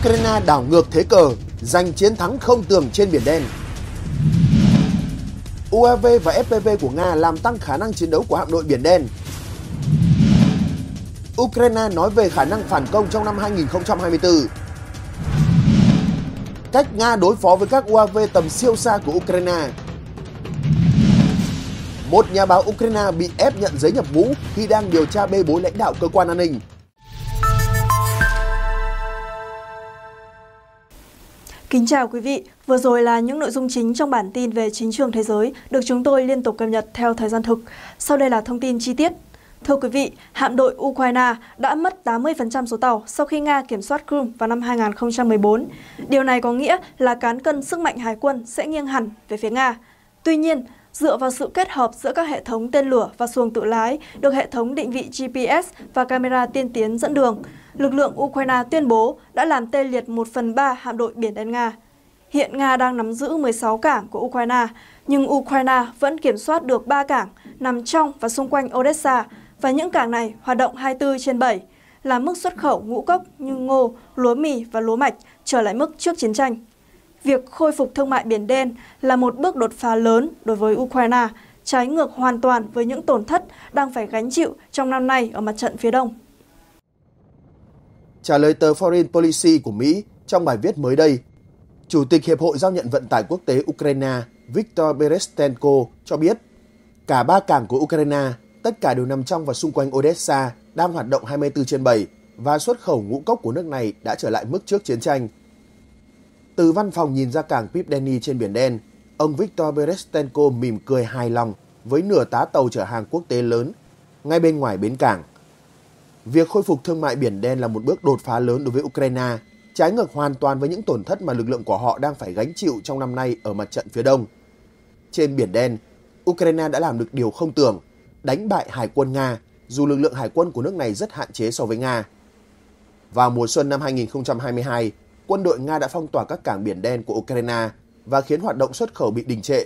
Ukraine đảo ngược thế cờ, giành chiến thắng không tưởng trên Biển Đen. UAV và FPV của Nga làm tăng khả năng chiến đấu của hạm đội Biển Đen. Ukraine nói về khả năng phản công trong năm 2024. Cách Nga đối phó với các UAV tầm siêu xa của Ukraine. Một nhà báo Ukraine bị ép nhận giấy nhập ngũ khi đang điều tra bê bối lãnh đạo cơ quan an ninh. Kính chào quý vị, vừa rồi là những nội dung chính trong bản tin về chính trường thế giới được chúng tôi liên tục cập nhật theo thời gian thực. Sau đây là thông tin chi tiết. Thưa quý vị, hạm đội Ukraine đã mất 80% số tàu sau khi Nga kiểm soát Crimea vào năm 2014. Điều này có nghĩa là cán cân sức mạnh hải quân sẽ nghiêng hẳn về phía Nga. Tuy nhiên, dựa vào sự kết hợp giữa các hệ thống tên lửa và xuồng tự lái được hệ thống định vị GPS và camera tiên tiến dẫn đường, lực lượng Ukraine tuyên bố đã làm tê liệt 1 phần 3 hạm đội biển đen Nga. Hiện Nga đang nắm giữ 16 cảng của Ukraine, nhưng Ukraine vẫn kiểm soát được 3 cảng nằm trong và xung quanh Odessa, và những cảng này hoạt động 24 trên 7, là mức xuất khẩu ngũ cốc như ngô, lúa mì và lúa mạch trở lại mức trước chiến tranh. Việc khôi phục thương mại Biển Đen là một bước đột phá lớn đối với Ukraine, trái ngược hoàn toàn với những tổn thất đang phải gánh chịu trong năm nay ở mặt trận phía Đông. Trả lời tờ Foreign Policy của Mỹ trong bài viết mới đây, Chủ tịch Hiệp hội Giao nhận Vận tải Quốc tế Ukraine Viktor Berestenko cho biết cả ba cảng của Ukraine, tất cả đều nằm trong và xung quanh Odessa, đang hoạt động 24 trên 7 và xuất khẩu ngũ cốc của nước này đã trở lại mức trước chiến tranh. Từ văn phòng nhìn ra cảng Pipdeni trên Biển Đen, ông Viktor Berestenko mỉm cười hài lòng với nửa tá tàu chở hàng quốc tế lớn ngay bên ngoài bến cảng. Việc khôi phục thương mại Biển Đen là một bước đột phá lớn đối với Ukraine, trái ngược hoàn toàn với những tổn thất mà lực lượng của họ đang phải gánh chịu trong năm nay ở mặt trận phía Đông. Trên Biển Đen, Ukraine đã làm được điều không tưởng, đánh bại Hải quân Nga, dù lực lượng hải quân của nước này rất hạn chế so với Nga. Vào mùa xuân năm 2022, quân đội Nga đã phong tỏa các cảng Biển Đen của Ukraine và khiến hoạt động xuất khẩu bị đình trệ.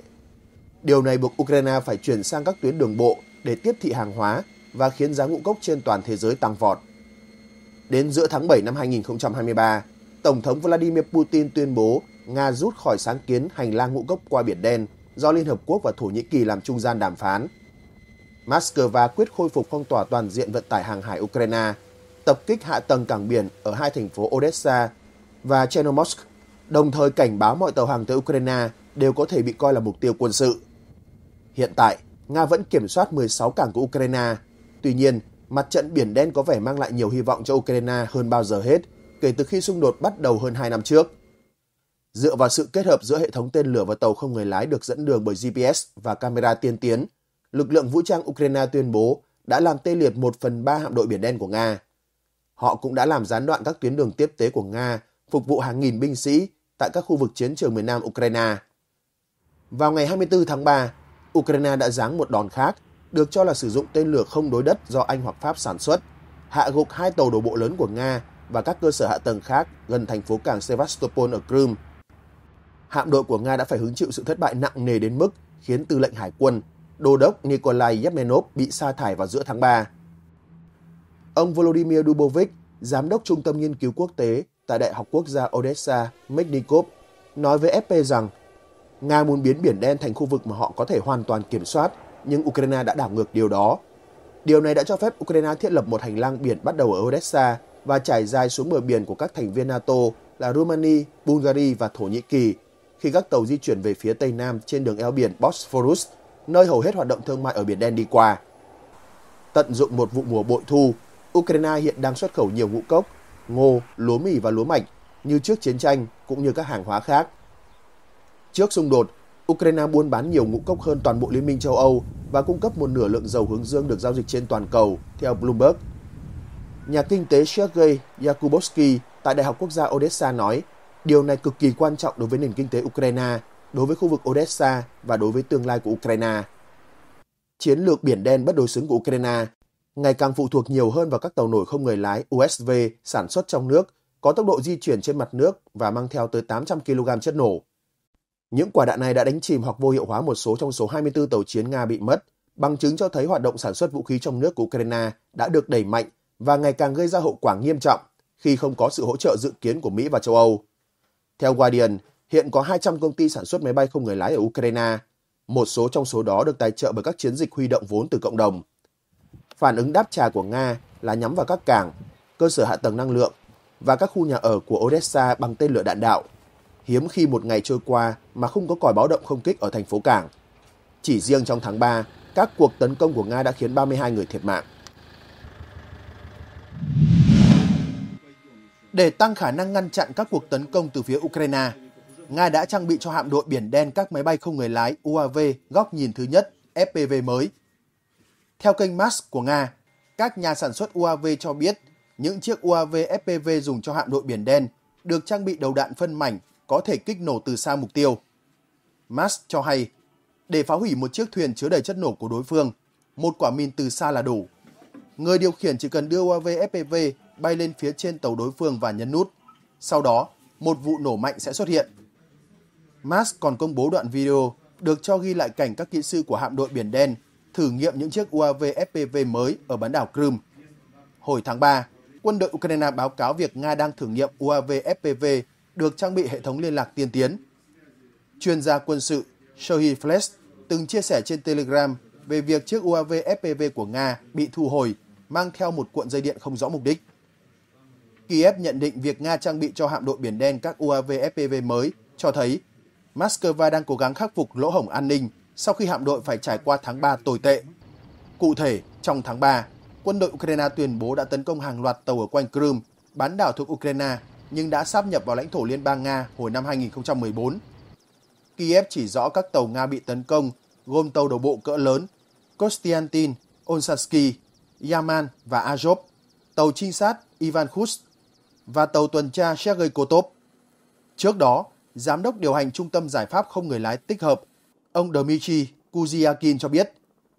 Điều này buộc Ukraine phải chuyển sang các tuyến đường bộ để tiếp thị hàng hóa và khiến giá ngũ cốc trên toàn thế giới tăng vọt. Đến giữa tháng 7 năm 2023, Tổng thống Vladimir Putin tuyên bố Nga rút khỏi sáng kiến hành lang ngũ cốc qua Biển Đen do Liên Hợp Quốc và Thổ Nhĩ Kỳ làm trung gian đàm phán. Moscow quyết khôi phục phong tỏa toàn diện vận tải hàng hải Ukraine, tập kích hạ tầng cảng biển ở hai thành phố Odessa và Chernomorsk, đồng thời cảnh báo mọi tàu hàng tới Ukraine đều có thể bị coi là mục tiêu quân sự. Hiện tại, Nga vẫn kiểm soát 16 cảng của Ukraine Tuy nhiên, mặt trận Biển Đen có vẻ mang lại nhiều hy vọng cho Ukraine hơn bao giờ hết kể từ khi xung đột bắt đầu hơn 2 năm trước. Dựa vào sự kết hợp giữa hệ thống tên lửa và tàu không người lái được dẫn đường bởi GPS và camera tiên tiến, lực lượng vũ trang Ukraine tuyên bố đã làm tê liệt 1 phần 3 hạm đội Biển Đen của Nga. Họ cũng đã làm gián đoạn các tuyến đường tiếp tế của Nga, phục vụ hàng nghìn binh sĩ tại các khu vực chiến trường miền nam Ukraine. Vào ngày 24 tháng 3, Ukraine đã giáng một đòn khác được cho là sử dụng tên lửa không đối đất do Anh hoặc Pháp sản xuất, hạ gục hai tàu đổ bộ lớn của Nga và các cơ sở hạ tầng khác gần thành phố cảng Sevastopol ở Crimea. Hạm đội của Nga đã phải hứng chịu sự thất bại nặng nề đến mức khiến tư lệnh hải quân, đô đốc Nikolai Yevmenov bị sa thải vào giữa tháng 3. Ông Volodymyr Dubovik, giám đốc trung tâm nghiên cứu quốc tế tại Đại học Quốc gia Odessa, Mednikov, nói với FP rằng Nga muốn biến Biển Đen thành khu vực mà họ có thể hoàn toàn kiểm soát – nhưng Ukraine đã đảo ngược điều đó. Điều này đã cho phép Ukraine thiết lập một hành lang biển bắt đầu ở Odessa và trải dài xuống bờ biển của các thành viên NATO là Romania, Bulgaria và Thổ Nhĩ Kỳ khi các tàu di chuyển về phía Tây Nam trên đường eo biển Bosphorus, nơi hầu hết hoạt động thương mại ở Biển Đen đi qua. Tận dụng một vụ mùa bội thu, Ukraine hiện đang xuất khẩu nhiều ngũ cốc, ngô, lúa mì và lúa mạch như trước chiến tranh cũng như các hàng hóa khác. Trước xung đột, Ukraine buôn bán nhiều ngũ cốc hơn toàn bộ Liên minh châu Âu và cung cấp một nửa lượng dầu hướng dương được giao dịch trên toàn cầu, theo Bloomberg. Nhà kinh tế Sergei Yakubovsky tại Đại học Quốc gia Odessa nói, điều này cực kỳ quan trọng đối với nền kinh tế Ukraine, đối với khu vực Odessa và đối với tương lai của Ukraine. Chiến lược Biển Đen bất đối xứng của Ukraine ngày càng phụ thuộc nhiều hơn vào các tàu nổi không người lái USV sản xuất trong nước, có tốc độ di chuyển trên mặt nước và mang theo tới 800 kg chất nổ. Những quả đạn này đã đánh chìm hoặc vô hiệu hóa một số trong số 24 tàu chiến Nga bị mất, bằng chứng cho thấy hoạt động sản xuất vũ khí trong nước của Ukraine đã được đẩy mạnh và ngày càng gây ra hậu quả nghiêm trọng khi không có sự hỗ trợ dự kiến của Mỹ và châu Âu. Theo Guardian, hiện có 200 công ty sản xuất máy bay không người lái ở Ukraine, một số trong số đó được tài trợ bởi các chiến dịch huy động vốn từ cộng đồng. Phản ứng đáp trả của Nga là nhắm vào các cảng, cơ sở hạ tầng năng lượng và các khu nhà ở của Odessa bằng tên lửa đạn đạo – hiếm khi một ngày trôi qua mà không có còi báo động không kích ở thành phố Cảng. Chỉ riêng trong tháng 3, các cuộc tấn công của Nga đã khiến 32 người thiệt mạng. Để tăng khả năng ngăn chặn các cuộc tấn công từ phía Ukraine, Nga đã trang bị cho hạm đội Biển Đen các máy bay không người lái UAV góc nhìn thứ nhất FPV mới. Theo kênh MAS của Nga, các nhà sản xuất UAV cho biết những chiếc UAV FPV dùng cho hạm đội Biển Đen được trang bị đầu đạn phân mảnh có thể kích nổ từ xa mục tiêu. Max cho hay, để phá hủy một chiếc thuyền chứa đầy chất nổ của đối phương, một quả min từ xa là đủ. Người điều khiển chỉ cần đưa UAV FPV bay lên phía trên tàu đối phương và nhấn nút. Sau đó, một vụ nổ mạnh sẽ xuất hiện. Max còn công bố đoạn video được cho ghi lại cảnh các kỹ sư của hạm đội Biển Đen thử nghiệm những chiếc UAV FPV mới ở bán đảo Crimea. Hồi tháng 3, quân đội Ukraine báo cáo việc Nga đang thử nghiệm UAV FPV được trang bị hệ thống liên lạc tiên tiến. Chuyên gia quân sự Shohi Flesh từng chia sẻ trên Telegram về việc chiếc UAV FPV của Nga bị thu hồi mang theo một cuộn dây điện không rõ mục đích. Kiev nhận định việc Nga trang bị cho hạm đội Biển Đen các UAV FPV mới cho thấy Moscow đang cố gắng khắc phục lỗ hổng an ninh sau khi hạm đội phải trải qua tháng 3 tồi tệ. Cụ thể, trong tháng 3, quân đội Ukraine tuyên bố đã tấn công hàng loạt tàu ở quanh Crimea, bán đảo thuộc Ukraine nhưng đã sáp nhập vào lãnh thổ Liên bang Nga hồi năm 2014. Kiev chỉ rõ các tàu Nga bị tấn công gồm tàu đổ bộ cỡ lớn Kostiantin, Onsatsky, Yaman và Azov, tàu trinh sát Ivan Khus và tàu tuần tra Sergei Kotov. Trước đó, Giám đốc điều hành Trung tâm Giải pháp không người lái tích hợp, ông Dmitry Kuziakin cho biết,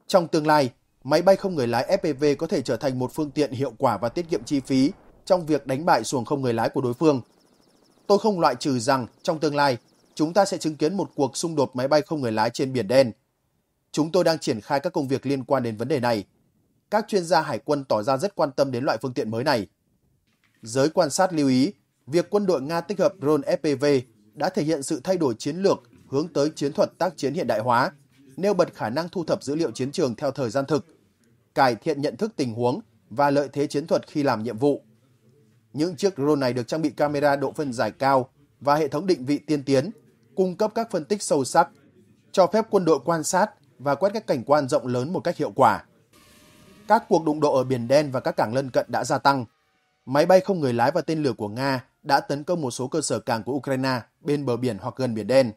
trong tương lai, máy bay không người lái FPV có thể trở thành một phương tiện hiệu quả và tiết kiệm chi phí trong việc đánh bại xuồng không người lái của đối phương. Tôi không loại trừ rằng trong tương lai, chúng ta sẽ chứng kiến một cuộc xung đột máy bay không người lái trên Biển Đen. Chúng tôi đang triển khai các công việc liên quan đến vấn đề này. Các chuyên gia hải quân tỏ ra rất quan tâm đến loại phương tiện mới này. Giới quan sát lưu ý, việc quân đội Nga tích hợp drone FPV đã thể hiện sự thay đổi chiến lược hướng tới chiến thuật tác chiến hiện đại hóa, nêu bật khả năng thu thập dữ liệu chiến trường theo thời gian thực, cải thiện nhận thức tình huống và lợi thế chiến thuật khi làm nhiệm vụ. Những chiếc drone này được trang bị camera độ phân giải cao và hệ thống định vị tiên tiến, cung cấp các phân tích sâu sắc, cho phép quân đội quan sát và quét các cảnh quan rộng lớn một cách hiệu quả. Các cuộc đụng độ ở Biển Đen và các cảng lân cận đã gia tăng. Máy bay không người lái và tên lửa của Nga đã tấn công một số cơ sở cảng của Ukraine bên bờ biển hoặc gần Biển Đen.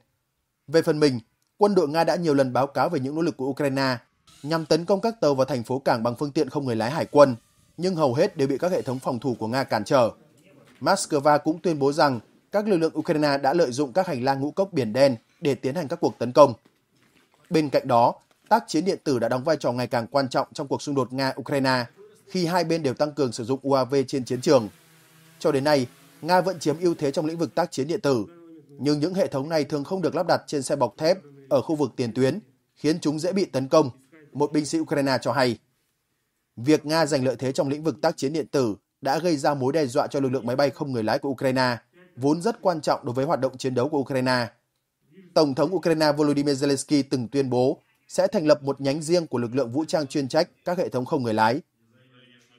Về phần mình, quân đội Nga đã nhiều lần báo cáo về những nỗ lực của Ukraine nhằm tấn công các tàu vào thành phố cảng bằng phương tiện không người lái hải quân nhưng hầu hết đều bị các hệ thống phòng thủ của Nga cản trở. Moscow cũng tuyên bố rằng các lực lượng Ukraine đã lợi dụng các hành lang ngũ cốc Biển Đen để tiến hành các cuộc tấn công. Bên cạnh đó, tác chiến điện tử đã đóng vai trò ngày càng quan trọng trong cuộc xung đột Nga-Ukraine khi hai bên đều tăng cường sử dụng UAV trên chiến trường. Cho đến nay, Nga vẫn chiếm ưu thế trong lĩnh vực tác chiến điện tử, nhưng những hệ thống này thường không được lắp đặt trên xe bọc thép ở khu vực tiền tuyến, khiến chúng dễ bị tấn công, một binh sĩ Ukraine cho hay. Việc Nga giành lợi thế trong lĩnh vực tác chiến điện tử đã gây ra mối đe dọa cho lực lượng máy bay không người lái của Ukraine, vốn rất quan trọng đối với hoạt động chiến đấu của Ukraine. Tổng thống Ukraine Volodymyr Zelensky từng tuyên bố sẽ thành lập một nhánh riêng của lực lượng vũ trang chuyên trách các hệ thống không người lái.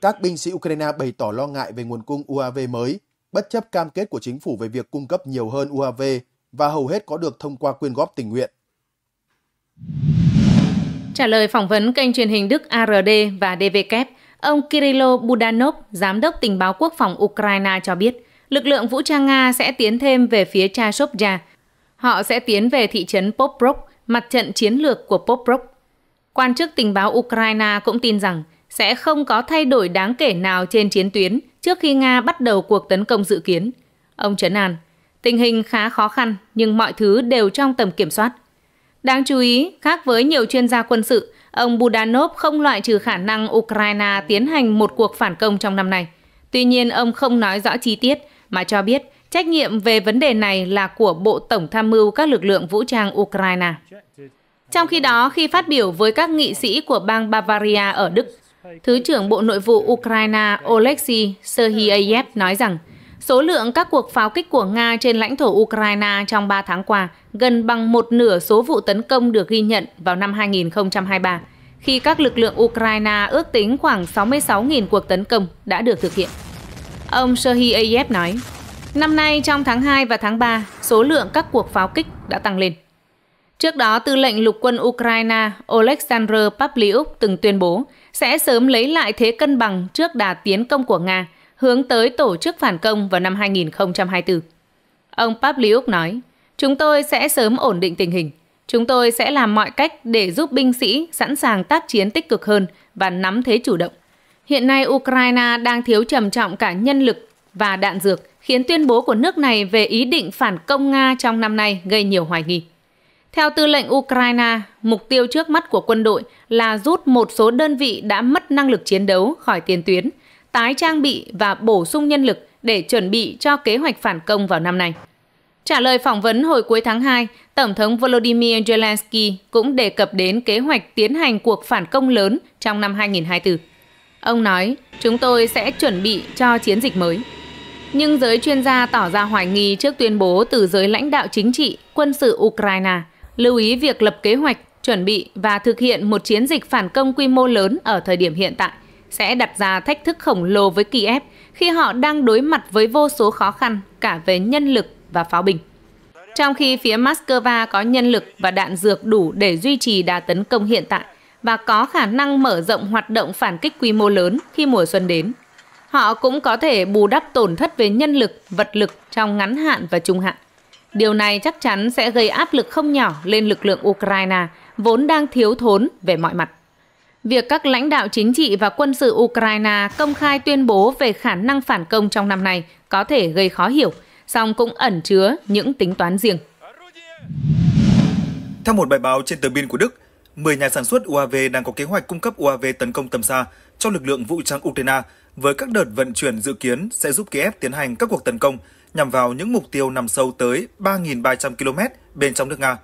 Các binh sĩ Ukraine bày tỏ lo ngại về nguồn cung UAV mới, bất chấp cam kết của chính phủ về việc cung cấp nhiều hơn UAV và hầu hết có được thông qua quyên góp tình nguyện. Trả lời phỏng vấn kênh truyền hình Đức ARD và DVK, ông Kirilo Budanov, giám đốc tình báo quốc phòng Ukraine cho biết, lực lượng vũ trang Nga sẽ tiến thêm về phía Chasovja. Họ sẽ tiến về thị trấn Poprok, mặt trận chiến lược của Poprok. Quan chức tình báo Ukraine cũng tin rằng sẽ không có thay đổi đáng kể nào trên chiến tuyến trước khi Nga bắt đầu cuộc tấn công dự kiến. Ông Trấn An, tình hình khá khó khăn nhưng mọi thứ đều trong tầm kiểm soát. Đáng chú ý, khác với nhiều chuyên gia quân sự, ông Budanov không loại trừ khả năng Ukraine tiến hành một cuộc phản công trong năm nay. Tuy nhiên, ông không nói rõ chi tiết mà cho biết trách nhiệm về vấn đề này là của Bộ Tổng Tham mưu các lực lượng vũ trang Ukraine. Trong khi đó, khi phát biểu với các nghị sĩ của bang Bavaria ở Đức, Thứ trưởng Bộ Nội vụ Ukraine Oleksiy Serhiyev nói rằng Số lượng các cuộc pháo kích của Nga trên lãnh thổ Ukraine trong 3 tháng qua gần bằng một nửa số vụ tấn công được ghi nhận vào năm 2023, khi các lực lượng Ukraine ước tính khoảng 66.000 cuộc tấn công đã được thực hiện. Ông Serhiy Ayev nói, năm nay trong tháng 2 và tháng 3, số lượng các cuộc pháo kích đã tăng lên. Trước đó, tư lệnh lục quân Ukraine Oleksandr Pavlyuk từng tuyên bố sẽ sớm lấy lại thế cân bằng trước đà tiến công của Nga – hướng tới tổ chức phản công vào năm 2024. Ông Pabliuk nói, chúng tôi sẽ sớm ổn định tình hình. Chúng tôi sẽ làm mọi cách để giúp binh sĩ sẵn sàng tác chiến tích cực hơn và nắm thế chủ động. Hiện nay Ukraine đang thiếu trầm trọng cả nhân lực và đạn dược, khiến tuyên bố của nước này về ý định phản công Nga trong năm nay gây nhiều hoài nghi. Theo tư lệnh Ukraine, mục tiêu trước mắt của quân đội là rút một số đơn vị đã mất năng lực chiến đấu khỏi tiền tuyến – tái trang bị và bổ sung nhân lực để chuẩn bị cho kế hoạch phản công vào năm nay. Trả lời phỏng vấn hồi cuối tháng 2, Tổng thống Volodymyr Zelensky cũng đề cập đến kế hoạch tiến hành cuộc phản công lớn trong năm 2024. Ông nói, chúng tôi sẽ chuẩn bị cho chiến dịch mới. Nhưng giới chuyên gia tỏ ra hoài nghi trước tuyên bố từ giới lãnh đạo chính trị, quân sự Ukraine, lưu ý việc lập kế hoạch, chuẩn bị và thực hiện một chiến dịch phản công quy mô lớn ở thời điểm hiện tại sẽ đặt ra thách thức khổng lồ với Kiev khi họ đang đối mặt với vô số khó khăn cả về nhân lực và pháo binh. Trong khi phía Moscow có nhân lực và đạn dược đủ để duy trì đà tấn công hiện tại và có khả năng mở rộng hoạt động phản kích quy mô lớn khi mùa xuân đến, họ cũng có thể bù đắp tổn thất về nhân lực, vật lực trong ngắn hạn và trung hạn. Điều này chắc chắn sẽ gây áp lực không nhỏ lên lực lượng Ukraine vốn đang thiếu thốn về mọi mặt việc các lãnh đạo chính trị và quân sự Ukraine công khai tuyên bố về khả năng phản công trong năm nay có thể gây khó hiểu, song cũng ẩn chứa những tính toán riêng. Theo một bài báo trên tờ Biên của Đức, 10 nhà sản xuất UAV đang có kế hoạch cung cấp UAV tấn công tầm xa cho lực lượng vũ trang Ukraine với các đợt vận chuyển dự kiến sẽ giúp Kiev tiến hành các cuộc tấn công nhằm vào những mục tiêu nằm sâu tới 3.300 km bên trong nước Nga.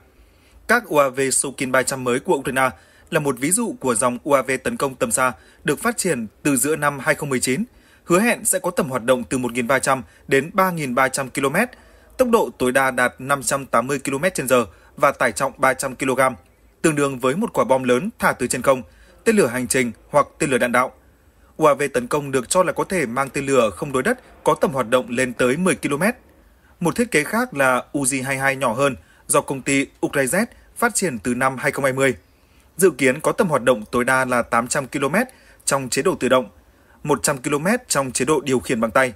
Các UAV Sukin 300 mới của Ukraine là một ví dụ của dòng UAV tấn công tầm xa được phát triển từ giữa năm 2019, hứa hẹn sẽ có tầm hoạt động từ 1.300 đến 3.300 km, tốc độ tối đa đạt 580 km/h và tải trọng 300 kg, tương đương với một quả bom lớn thả từ trên không, tên lửa hành trình hoặc tên lửa đạn đạo. UAV tấn công được cho là có thể mang tên lửa không đối đất có tầm hoạt động lên tới 10 km. Một thiết kế khác là Uzi-22 nhỏ hơn do công ty Ukraine phát triển từ năm 2020 dự kiến có tầm hoạt động tối đa là 800 km trong chế độ tự động, 100 km trong chế độ điều khiển bằng tay,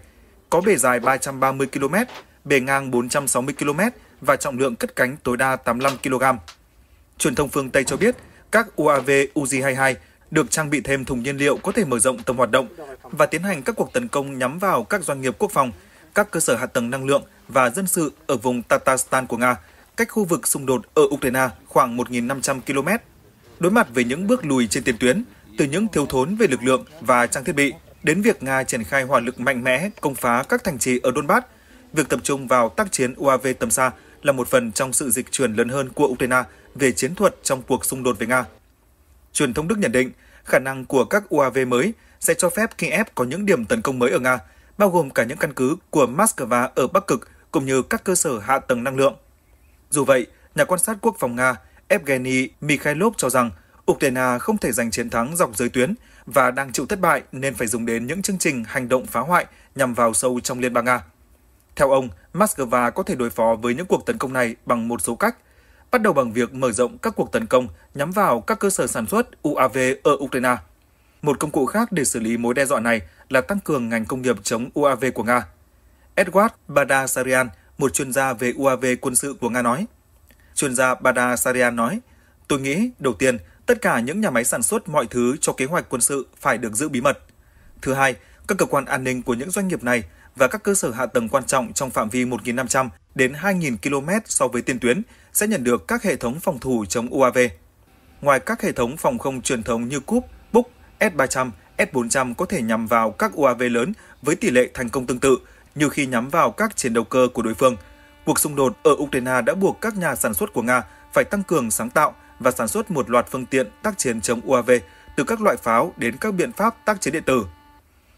có bề dài 330 km, bề ngang 460 km và trọng lượng cất cánh tối đa 85 kg. Truyền thông phương Tây cho biết, các UAV UZ-22 được trang bị thêm thùng nhiên liệu có thể mở rộng tầm hoạt động và tiến hành các cuộc tấn công nhắm vào các doanh nghiệp quốc phòng, các cơ sở hạ tầng năng lượng và dân sự ở vùng Tatarstan của Nga, cách khu vực xung đột ở Ukraine khoảng 1.500 km đối mặt với những bước lùi trên tiền tuyến, từ những thiếu thốn về lực lượng và trang thiết bị đến việc Nga triển khai hỏa lực mạnh mẽ công phá các thành trì ở Donbass, việc tập trung vào tác chiến UAV tầm xa là một phần trong sự dịch chuyển lớn hơn của Ukraine về chiến thuật trong cuộc xung đột với Nga. Truyền thông Đức nhận định, khả năng của các UAV mới sẽ cho phép Kiev có những điểm tấn công mới ở Nga, bao gồm cả những căn cứ của Moscow ở Bắc Cực cũng như các cơ sở hạ tầng năng lượng. Dù vậy, nhà quan sát quốc phòng Nga Evgeny Mikhailov cho rằng Ukraine không thể giành chiến thắng dọc giới tuyến và đang chịu thất bại nên phải dùng đến những chương trình hành động phá hoại nhằm vào sâu trong Liên bang Nga. Theo ông, Moscow có thể đối phó với những cuộc tấn công này bằng một số cách, bắt đầu bằng việc mở rộng các cuộc tấn công nhắm vào các cơ sở sản xuất UAV ở Ukraine. Một công cụ khác để xử lý mối đe dọa này là tăng cường ngành công nghiệp chống UAV của Nga. Edward Badasarian, một chuyên gia về UAV quân sự của Nga nói, chuyên gia Bada Sarian nói, Tôi nghĩ, đầu tiên, tất cả những nhà máy sản xuất mọi thứ cho kế hoạch quân sự phải được giữ bí mật. Thứ hai, các cơ quan an ninh của những doanh nghiệp này và các cơ sở hạ tầng quan trọng trong phạm vi 1.500 đến 2.000 km so với tiền tuyến sẽ nhận được các hệ thống phòng thủ chống UAV. Ngoài các hệ thống phòng không truyền thống như Cup, Búc, S-300, S-400 có thể nhắm vào các UAV lớn với tỷ lệ thành công tương tự như khi nhắm vào các chiến đấu cơ của đối phương – Cuộc xung đột ở Ukraine đã buộc các nhà sản xuất của Nga phải tăng cường sáng tạo và sản xuất một loạt phương tiện tác chiến chống UAV, từ các loại pháo đến các biện pháp tác chiến điện tử.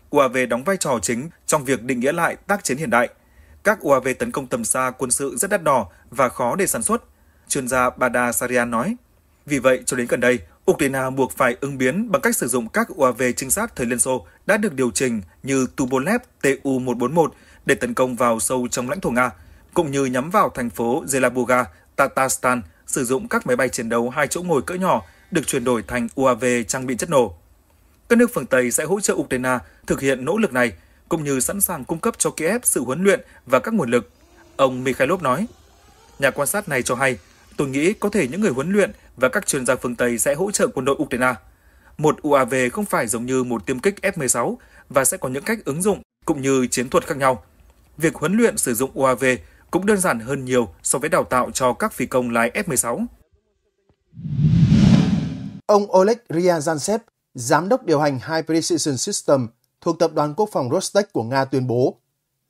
UAV đóng vai trò chính trong việc định nghĩa lại tác chiến hiện đại. Các UAV tấn công tầm xa quân sự rất đắt đỏ và khó để sản xuất, chuyên gia Bada Sarian nói. Vì vậy, cho đến gần đây, Ukraine buộc phải ứng biến bằng cách sử dụng các UAV trinh sát thời Liên Xô đã được điều chỉnh như Tupolev Tu-141 để tấn công vào sâu trong lãnh thổ Nga – cũng như nhắm vào thành phố Zelabuga, Tatarstan sử dụng các máy bay chiến đấu hai chỗ ngồi cỡ nhỏ được chuyển đổi thành UAV trang bị chất nổ. Các nước phương Tây sẽ hỗ trợ Ukraine thực hiện nỗ lực này, cũng như sẵn sàng cung cấp cho Kiev sự huấn luyện và các nguồn lực, ông Mikhailov nói. Nhà quan sát này cho hay, tôi nghĩ có thể những người huấn luyện và các chuyên gia phương Tây sẽ hỗ trợ quân đội Ukraine. Một UAV không phải giống như một tiêm kích F-16 và sẽ có những cách ứng dụng cũng như chiến thuật khác nhau. Việc huấn luyện sử dụng UAV cũng đơn giản hơn nhiều so với đào tạo cho các phi công lái F-16. Ông Oleg Ryazantsev, giám đốc điều hành High Precision System thuộc tập đoàn quốc phòng Rostec của Nga tuyên bố,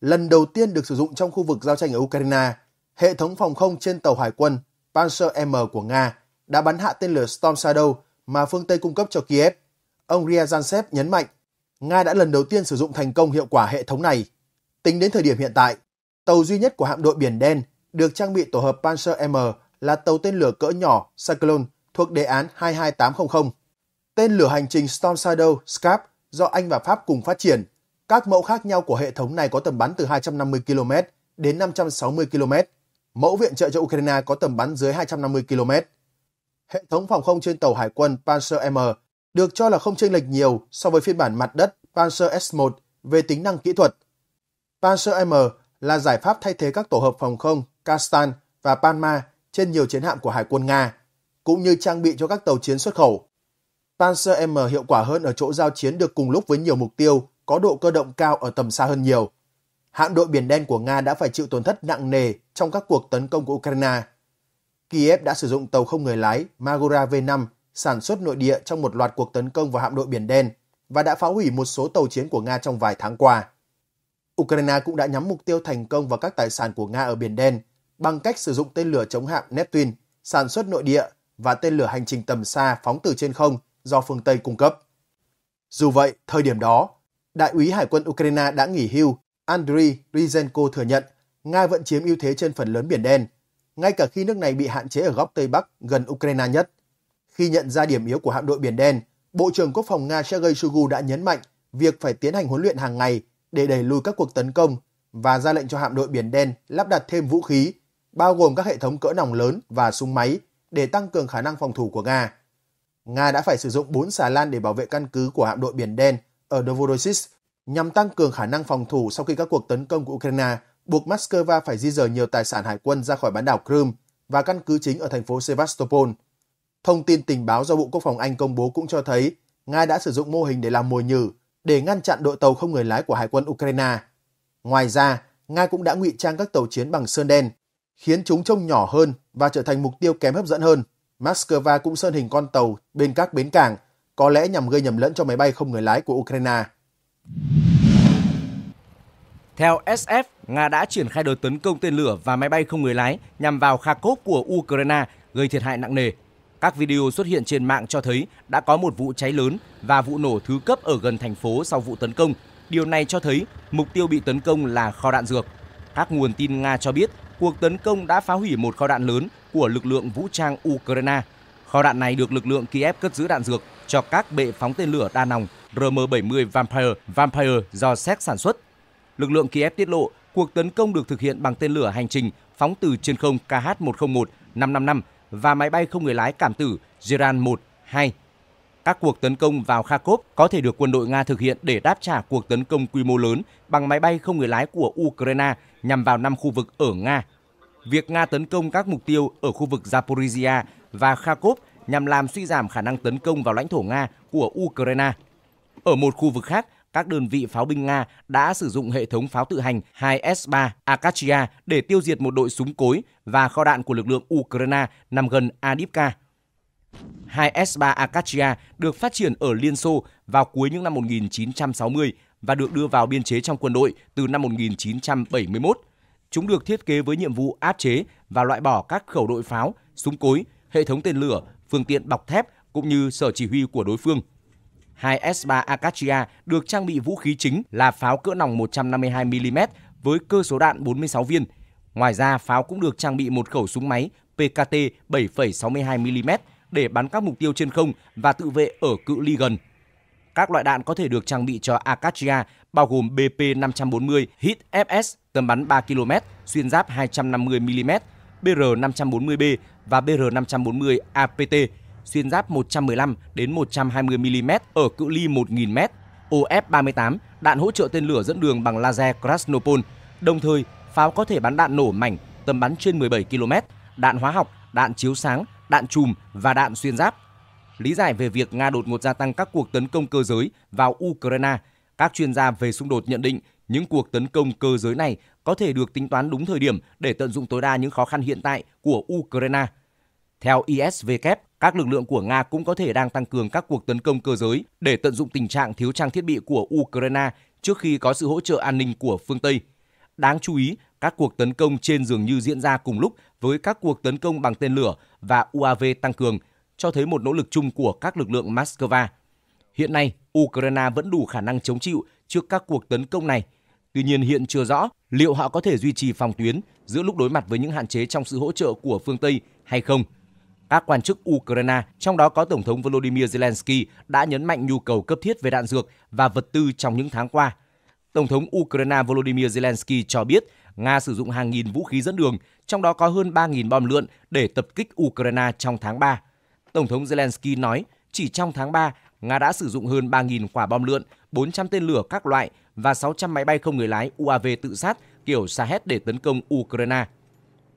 lần đầu tiên được sử dụng trong khu vực giao tranh ở Ukraine, hệ thống phòng không trên tàu hải quân Panzer M của Nga đã bắn hạ tên lửa Storm Shadow mà phương Tây cung cấp cho Kiev. Ông Ryazantsev nhấn mạnh, Nga đã lần đầu tiên sử dụng thành công hiệu quả hệ thống này. Tính đến thời điểm hiện tại, Tàu duy nhất của hạm đội Biển Đen được trang bị tổ hợp Panzer M là tàu tên lửa cỡ nhỏ Cyclone thuộc đề án 22800. Tên lửa hành trình Storm Shadow scap do Anh và Pháp cùng phát triển. Các mẫu khác nhau của hệ thống này có tầm bắn từ 250 km đến 560 km. Mẫu viện trợ cho Ukraine có tầm bắn dưới 250 km. Hệ thống phòng không trên tàu hải quân Panzer M được cho là không chênh lệch nhiều so với phiên bản mặt đất Panzer S1 về tính năng kỹ thuật. Panzer M là giải pháp thay thế các tổ hợp phòng không Kastan và Panma trên nhiều chiến hạm của Hải quân Nga, cũng như trang bị cho các tàu chiến xuất khẩu. Panzer M hiệu quả hơn ở chỗ giao chiến được cùng lúc với nhiều mục tiêu có độ cơ động cao ở tầm xa hơn nhiều. Hạm đội Biển Đen của Nga đã phải chịu tổn thất nặng nề trong các cuộc tấn công của Ukraine. Kiev đã sử dụng tàu không người lái Magura V5 sản xuất nội địa trong một loạt cuộc tấn công vào hạm đội Biển Đen và đã phá hủy một số tàu chiến của Nga trong vài tháng qua. Ukraine cũng đã nhắm mục tiêu thành công vào các tài sản của Nga ở Biển Đen bằng cách sử dụng tên lửa chống hạm Neptune, sản xuất nội địa và tên lửa hành trình tầm xa phóng từ trên không do phương Tây cung cấp. Dù vậy, thời điểm đó, Đại úy Hải quân Ukraine đã nghỉ hưu Andriy Ryzenko thừa nhận Nga vẫn chiếm ưu thế trên phần lớn Biển Đen, ngay cả khi nước này bị hạn chế ở góc Tây Bắc gần Ukraine nhất. Khi nhận ra điểm yếu của hạm đội Biển Đen, Bộ trưởng Quốc phòng Nga Sergei Shoigu đã nhấn mạnh việc phải tiến hành huấn luyện hàng ngày để đẩy lùi các cuộc tấn công và ra lệnh cho hạm đội Biển Đen lắp đặt thêm vũ khí, bao gồm các hệ thống cỡ nòng lớn và súng máy để tăng cường khả năng phòng thủ của Nga. Nga đã phải sử dụng 4 xà lan để bảo vệ căn cứ của hạm đội Biển Đen ở Novorossiysk nhằm tăng cường khả năng phòng thủ sau khi các cuộc tấn công của Ukraine buộc Moscow phải di rời nhiều tài sản hải quân ra khỏi bán đảo Crimea và căn cứ chính ở thành phố Sevastopol. Thông tin tình báo do Bộ Quốc phòng Anh công bố cũng cho thấy Nga đã sử dụng mô hình để làm mồi nhử để ngăn chặn đội tàu không người lái của Hải quân Ukraine. Ngoài ra, Nga cũng đã ngụy trang các tàu chiến bằng sơn đen, khiến chúng trông nhỏ hơn và trở thành mục tiêu kém hấp dẫn hơn. Moscow cũng sơn hình con tàu bên các bến cảng, có lẽ nhằm gây nhầm lẫn cho máy bay không người lái của Ukraine. Theo SF, Nga đã triển khai đợt tấn công tên lửa và máy bay không người lái nhằm vào Kharkov của Ukraine, gây thiệt hại nặng nề các video xuất hiện trên mạng cho thấy đã có một vụ cháy lớn và vụ nổ thứ cấp ở gần thành phố sau vụ tấn công. Điều này cho thấy mục tiêu bị tấn công là kho đạn dược. Các nguồn tin Nga cho biết cuộc tấn công đã phá hủy một kho đạn lớn của lực lượng vũ trang Ukraine. Kho đạn này được lực lượng Kiev cất giữ đạn dược cho các bệ phóng tên lửa đa nòng RM-70 Vampire Vampire do Séc sản xuất. Lực lượng Kiev tiết lộ cuộc tấn công được thực hiện bằng tên lửa hành trình phóng từ trên không KH-101 555 và máy bay không người lái cảm tử Jiran 1 2. Các cuộc tấn công vào Kharkov có thể được quân đội Nga thực hiện để đáp trả cuộc tấn công quy mô lớn bằng máy bay không người lái của Ukraine nhằm vào năm khu vực ở Nga. Việc Nga tấn công các mục tiêu ở khu vực Zaporizhia và Kharkov nhằm làm suy giảm khả năng tấn công vào lãnh thổ Nga của Ukraine. Ở một khu vực khác, các đơn vị pháo binh Nga đã sử dụng hệ thống pháo tự hành 2S3 Akashia để tiêu diệt một đội súng cối và kho đạn của lực lượng Ukraine nằm gần adipka 2S3 Akashia được phát triển ở Liên Xô vào cuối những năm 1960 và được đưa vào biên chế trong quân đội từ năm 1971. Chúng được thiết kế với nhiệm vụ áp chế và loại bỏ các khẩu đội pháo, súng cối, hệ thống tên lửa, phương tiện bọc thép cũng như sở chỉ huy của đối phương – 2S3 Acacia được trang bị vũ khí chính là pháo cỡ nòng 152mm với cơ số đạn 46 viên. Ngoài ra, pháo cũng được trang bị một khẩu súng máy PKT 7,62mm để bắn các mục tiêu trên không và tự vệ ở cự ly gần. Các loại đạn có thể được trang bị cho Acacia bao gồm BP540 Hit FS tầm bắn 3 km, xuyên giáp 250mm, BR540B và BR540 APT xuyên giáp 115 đến 120 mm ở cự ly 1000 m. OF-38 đạn hỗ trợ tên lửa dẫn đường bằng laser Krasnopol. Đồng thời, pháo có thể bắn đạn nổ mảnh tầm bắn trên 17 km, đạn hóa học, đạn chiếu sáng, đạn chùm và đạn xuyên giáp. Lý giải về việc Nga đột ngột gia tăng các cuộc tấn công cơ giới vào Ukraine, các chuyên gia về xung đột nhận định những cuộc tấn công cơ giới này có thể được tính toán đúng thời điểm để tận dụng tối đa những khó khăn hiện tại của Ukraine. Theo ISW, các lực lượng của Nga cũng có thể đang tăng cường các cuộc tấn công cơ giới để tận dụng tình trạng thiếu trang thiết bị của Ukraine trước khi có sự hỗ trợ an ninh của phương Tây. Đáng chú ý, các cuộc tấn công trên dường như diễn ra cùng lúc với các cuộc tấn công bằng tên lửa và UAV tăng cường, cho thấy một nỗ lực chung của các lực lượng Moscow. Hiện nay, Ukraine vẫn đủ khả năng chống chịu trước các cuộc tấn công này. Tuy nhiên hiện chưa rõ liệu họ có thể duy trì phòng tuyến giữa lúc đối mặt với những hạn chế trong sự hỗ trợ của phương Tây hay không. Các quan chức Ukraine, trong đó có Tổng thống Volodymyr Zelensky, đã nhấn mạnh nhu cầu cấp thiết về đạn dược và vật tư trong những tháng qua. Tổng thống Ukraine Volodymyr Zelensky cho biết Nga sử dụng hàng nghìn vũ khí dẫn đường, trong đó có hơn 3.000 bom lượn để tập kích Ukraine trong tháng 3. Tổng thống Zelensky nói, chỉ trong tháng 3, Nga đã sử dụng hơn 3.000 quả bom lượn, 400 tên lửa các loại và 600 máy bay không người lái UAV tự sát kiểu Shahed để tấn công Ukraine.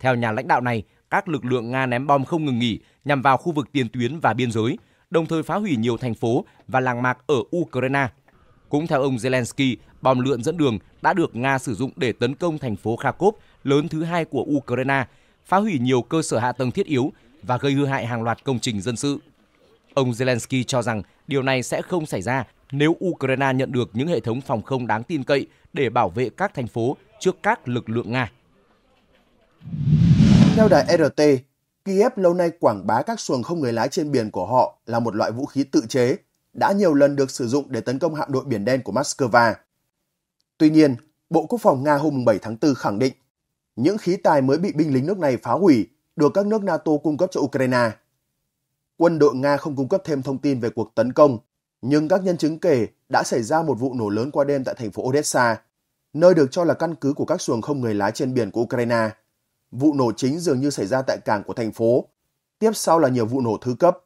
Theo nhà lãnh đạo này, các lực lượng Nga ném bom không ngừng nghỉ nhằm vào khu vực tiền tuyến và biên giới, đồng thời phá hủy nhiều thành phố và làng mạc ở Ukraine. Cũng theo ông Zelensky, bom lượn dẫn đường đã được Nga sử dụng để tấn công thành phố Kharkov, lớn thứ hai của Ukraine, phá hủy nhiều cơ sở hạ tầng thiết yếu và gây hư hại hàng loạt công trình dân sự. Ông Zelensky cho rằng điều này sẽ không xảy ra nếu Ukraine nhận được những hệ thống phòng không đáng tin cậy để bảo vệ các thành phố trước các lực lượng Nga. Theo đài RT, Kiev lâu nay quảng bá các xuồng không người lái trên biển của họ là một loại vũ khí tự chế, đã nhiều lần được sử dụng để tấn công hạm đội Biển Đen của Moscow. Tuy nhiên, Bộ Quốc phòng Nga hôm 7 tháng 4 khẳng định những khí tài mới bị binh lính nước này phá hủy được các nước NATO cung cấp cho Ukraine. Quân đội Nga không cung cấp thêm thông tin về cuộc tấn công, nhưng các nhân chứng kể đã xảy ra một vụ nổ lớn qua đêm tại thành phố Odessa, nơi được cho là căn cứ của các xuồng không người lái trên biển của Ukraine. Vụ nổ chính dường như xảy ra tại cảng của thành phố, tiếp sau là nhiều vụ nổ thứ cấp.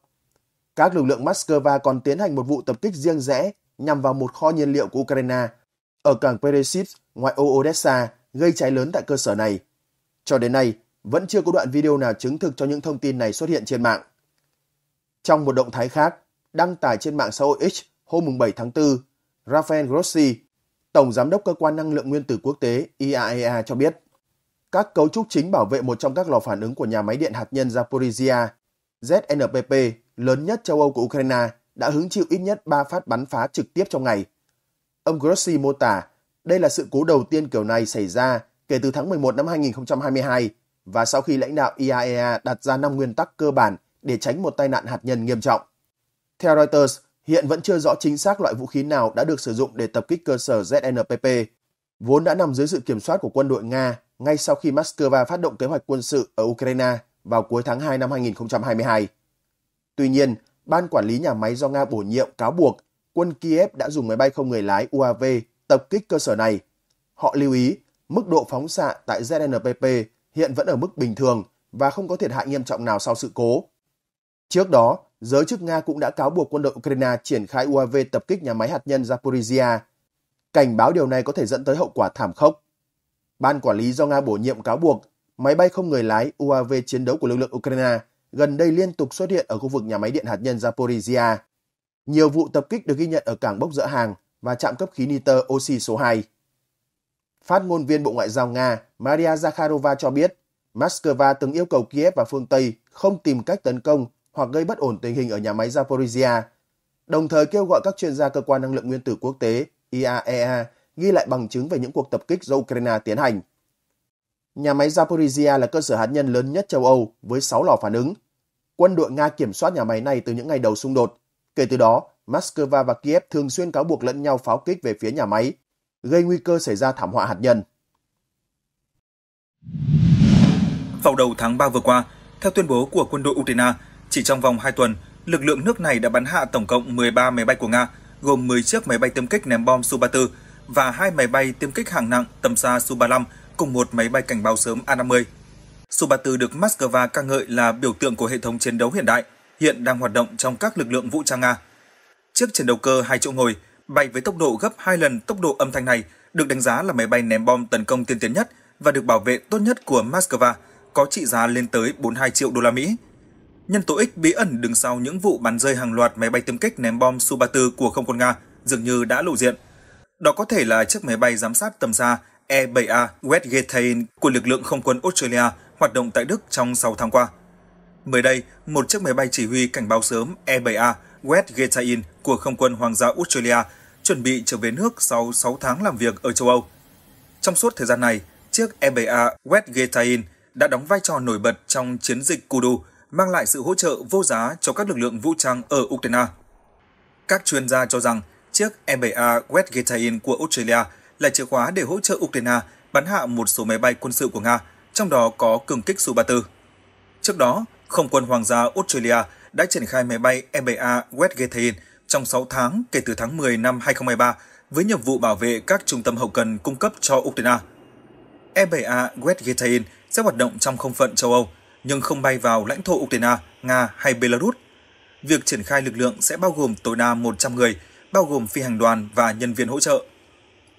Các lực lượng Moscow còn tiến hành một vụ tập kích riêng rẽ nhằm vào một kho nhiên liệu của Ukraine ở cảng Pereshiv, ngoại ô Odessa, gây cháy lớn tại cơ sở này. Cho đến nay, vẫn chưa có đoạn video nào chứng thực cho những thông tin này xuất hiện trên mạng. Trong một động thái khác, đăng tải trên mạng xã hội X hôm 7 tháng 4, Rafael Grossi, Tổng Giám đốc Cơ quan Năng lượng Nguyên tử Quốc tế IAEA e cho biết, các cấu trúc chính bảo vệ một trong các lò phản ứng của nhà máy điện hạt nhân Zaporizhia, ZNPP, lớn nhất châu Âu của Ukraine, đã hứng chịu ít nhất 3 phát bắn phá trực tiếp trong ngày. Ông Grossi mô tả đây là sự cố đầu tiên kiểu này xảy ra kể từ tháng 11 năm 2022 và sau khi lãnh đạo IAEA e đặt ra 5 nguyên tắc cơ bản để tránh một tai nạn hạt nhân nghiêm trọng. Theo Reuters, hiện vẫn chưa rõ chính xác loại vũ khí nào đã được sử dụng để tập kích cơ sở ZNPP, vốn đã nằm dưới sự kiểm soát của quân đội Nga ngay sau khi Moscow phát động kế hoạch quân sự ở Ukraine vào cuối tháng 2 năm 2022. Tuy nhiên, Ban Quản lý Nhà máy do Nga bổ nhiệm cáo buộc quân Kiev đã dùng máy bay không người lái UAV tập kích cơ sở này. Họ lưu ý mức độ phóng xạ tại ZNPP hiện vẫn ở mức bình thường và không có thiệt hại nghiêm trọng nào sau sự cố. Trước đó, giới chức Nga cũng đã cáo buộc quân đội Ukraine triển khai UAV tập kích nhà máy hạt nhân Zaporizhia. Cảnh báo điều này có thể dẫn tới hậu quả thảm khốc. Ban quản lý do Nga bổ nhiệm cáo buộc máy bay không người lái UAV chiến đấu của lực lượng Ukraine gần đây liên tục xuất hiện ở khu vực nhà máy điện hạt nhân Zaporizhia. Nhiều vụ tập kích được ghi nhận ở cảng bốc dỡ hàng và trạm cấp khí nitơ oxy số 2. Phát ngôn viên Bộ Ngoại giao Nga Maria Zakharova cho biết, Moscow từng yêu cầu Kiev và phương Tây không tìm cách tấn công hoặc gây bất ổn tình hình ở nhà máy Zaporizhia, đồng thời kêu gọi các chuyên gia cơ quan năng lượng nguyên tử quốc tế IAEA e ghi lại bằng chứng về những cuộc tập kích do Ukraine tiến hành. Nhà máy Zaporizhia là cơ sở hạt nhân lớn nhất châu Âu với 6 lò phản ứng. Quân đội Nga kiểm soát nhà máy này từ những ngày đầu xung đột. Kể từ đó, Moscow và Kiev thường xuyên cáo buộc lẫn nhau pháo kích về phía nhà máy, gây nguy cơ xảy ra thảm họa hạt nhân. Vào đầu tháng 3 vừa qua, theo tuyên bố của quân đội Ukraine, chỉ trong vòng 2 tuần, lực lượng nước này đã bắn hạ tổng cộng 13 máy bay của Nga, gồm 10 chiếc máy bay tiêm kích ném bom Su-34 và hai máy bay tiêm kích hạng nặng tầm xa Su-35 cùng một máy bay cảnh báo sớm A-50. Su-34 được Moscow ca ngợi là biểu tượng của hệ thống chiến đấu hiện đại, hiện đang hoạt động trong các lực lượng vũ trang Nga. Chiếc chiến đấu cơ hai chỗ ngồi bay với tốc độ gấp 2 lần tốc độ âm thanh này được đánh giá là máy bay ném bom tấn công tiên tiến nhất và được bảo vệ tốt nhất của Moscow, có trị giá lên tới 42 triệu đô la Mỹ. Nhân tố ích bí ẩn đứng sau những vụ bắn rơi hàng loạt máy bay tiêm kích ném bom Su-34 của không quân Nga dường như đã lộ diện – đó có thể là chiếc máy bay giám sát tầm xa E-7A Westgate của lực lượng không quân Australia hoạt động tại Đức trong 6 tháng qua. Mới đây, một chiếc máy bay chỉ huy cảnh báo sớm E-7A Westgate của không quân Hoàng gia Australia chuẩn bị trở về nước sau 6 tháng làm việc ở châu Âu. Trong suốt thời gian này, chiếc E-7A Westgate đã đóng vai trò nổi bật trong chiến dịch Kudu, mang lại sự hỗ trợ vô giá cho các lực lượng vũ trang ở Ukraine. Các chuyên gia cho rằng chiếc m West a của Australia là chìa khóa để hỗ trợ Ukraine bắn hạ một số máy bay quân sự của Nga, trong đó có cường kích Su-34. Trước đó, Không quân Hoàng gia Australia đã triển khai máy bay m West a trong 6 tháng kể từ tháng 10 năm 2023 với nhiệm vụ bảo vệ các trung tâm hậu cần cung cấp cho Ukraine. m West a sẽ hoạt động trong không phận châu Âu, nhưng không bay vào lãnh thổ Ukraine, Nga hay Belarus. Việc triển khai lực lượng sẽ bao gồm tối đa 100 người – bao gồm phi hành đoàn và nhân viên hỗ trợ.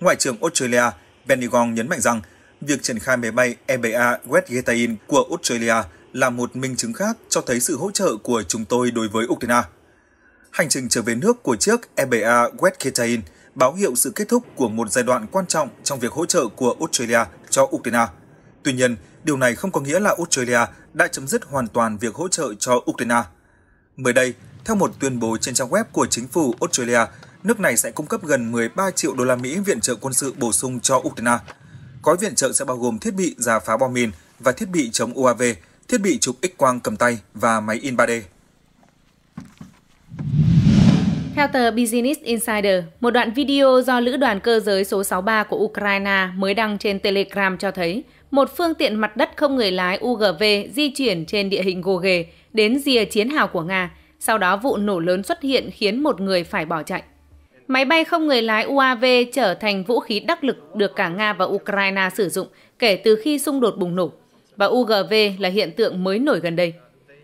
Ngoại trưởng Australia Bendigon nhấn mạnh rằng việc triển khai máy bay EBA Westgate của Australia là một minh chứng khác cho thấy sự hỗ trợ của chúng tôi đối với Ukraine. Hành trình trở về nước của chiếc EBA Westgate báo hiệu sự kết thúc của một giai đoạn quan trọng trong việc hỗ trợ của Australia cho Ukraine. Tuy nhiên, điều này không có nghĩa là Australia đã chấm dứt hoàn toàn việc hỗ trợ cho Ukraine. Mới đây, theo một tuyên bố trên trang web của chính phủ Australia, nước này sẽ cung cấp gần 13 triệu đô la Mỹ viện trợ quân sự bổ sung cho Ukraine. Gói viện trợ sẽ bao gồm thiết bị giả phá bom mìn và thiết bị chống UAV, thiết bị chụp X-quang cầm tay và máy in 3D. Theo tờ Business Insider, một đoạn video do Lữ đoàn cơ giới số 63 của Ukraine mới đăng trên Telegram cho thấy một phương tiện mặt đất không người lái UGV di chuyển trên địa hình gồ ghề đến rìa chiến hào của Nga – sau đó vụ nổ lớn xuất hiện khiến một người phải bỏ chạy. Máy bay không người lái UAV trở thành vũ khí đắc lực được cả Nga và Ukraine sử dụng kể từ khi xung đột bùng nổ, và UGV là hiện tượng mới nổi gần đây.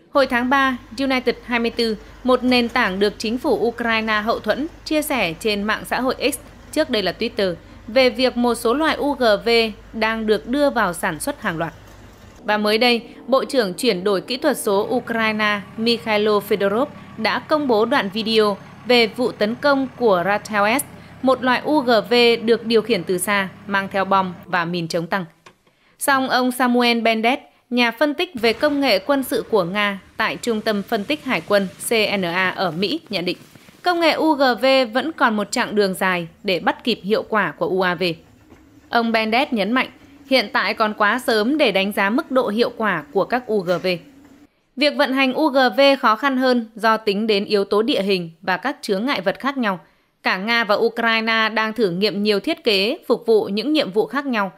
Hồi tháng 3, United 24, một nền tảng được chính phủ Ukraine hậu thuẫn, chia sẻ trên mạng xã hội X, trước đây là Twitter, về việc một số loại UGV đang được đưa vào sản xuất hàng loạt. Và mới đây, Bộ trưởng chuyển đổi kỹ thuật số Ukraine Mikhailo Fedorov đã công bố đoạn video về vụ tấn công của Ratel một loại UGV được điều khiển từ xa, mang theo bom và mìn chống tăng. Song ông Samuel Bendet, nhà phân tích về công nghệ quân sự của Nga tại Trung tâm Phân tích Hải quân CNA ở Mỹ nhận định, công nghệ UGV vẫn còn một chặng đường dài để bắt kịp hiệu quả của UAV. Ông Bendet nhấn mạnh, hiện tại còn quá sớm để đánh giá mức độ hiệu quả của các UGV. Việc vận hành UGV khó khăn hơn do tính đến yếu tố địa hình và các chướng ngại vật khác nhau. Cả Nga và Ukraine đang thử nghiệm nhiều thiết kế phục vụ những nhiệm vụ khác nhau,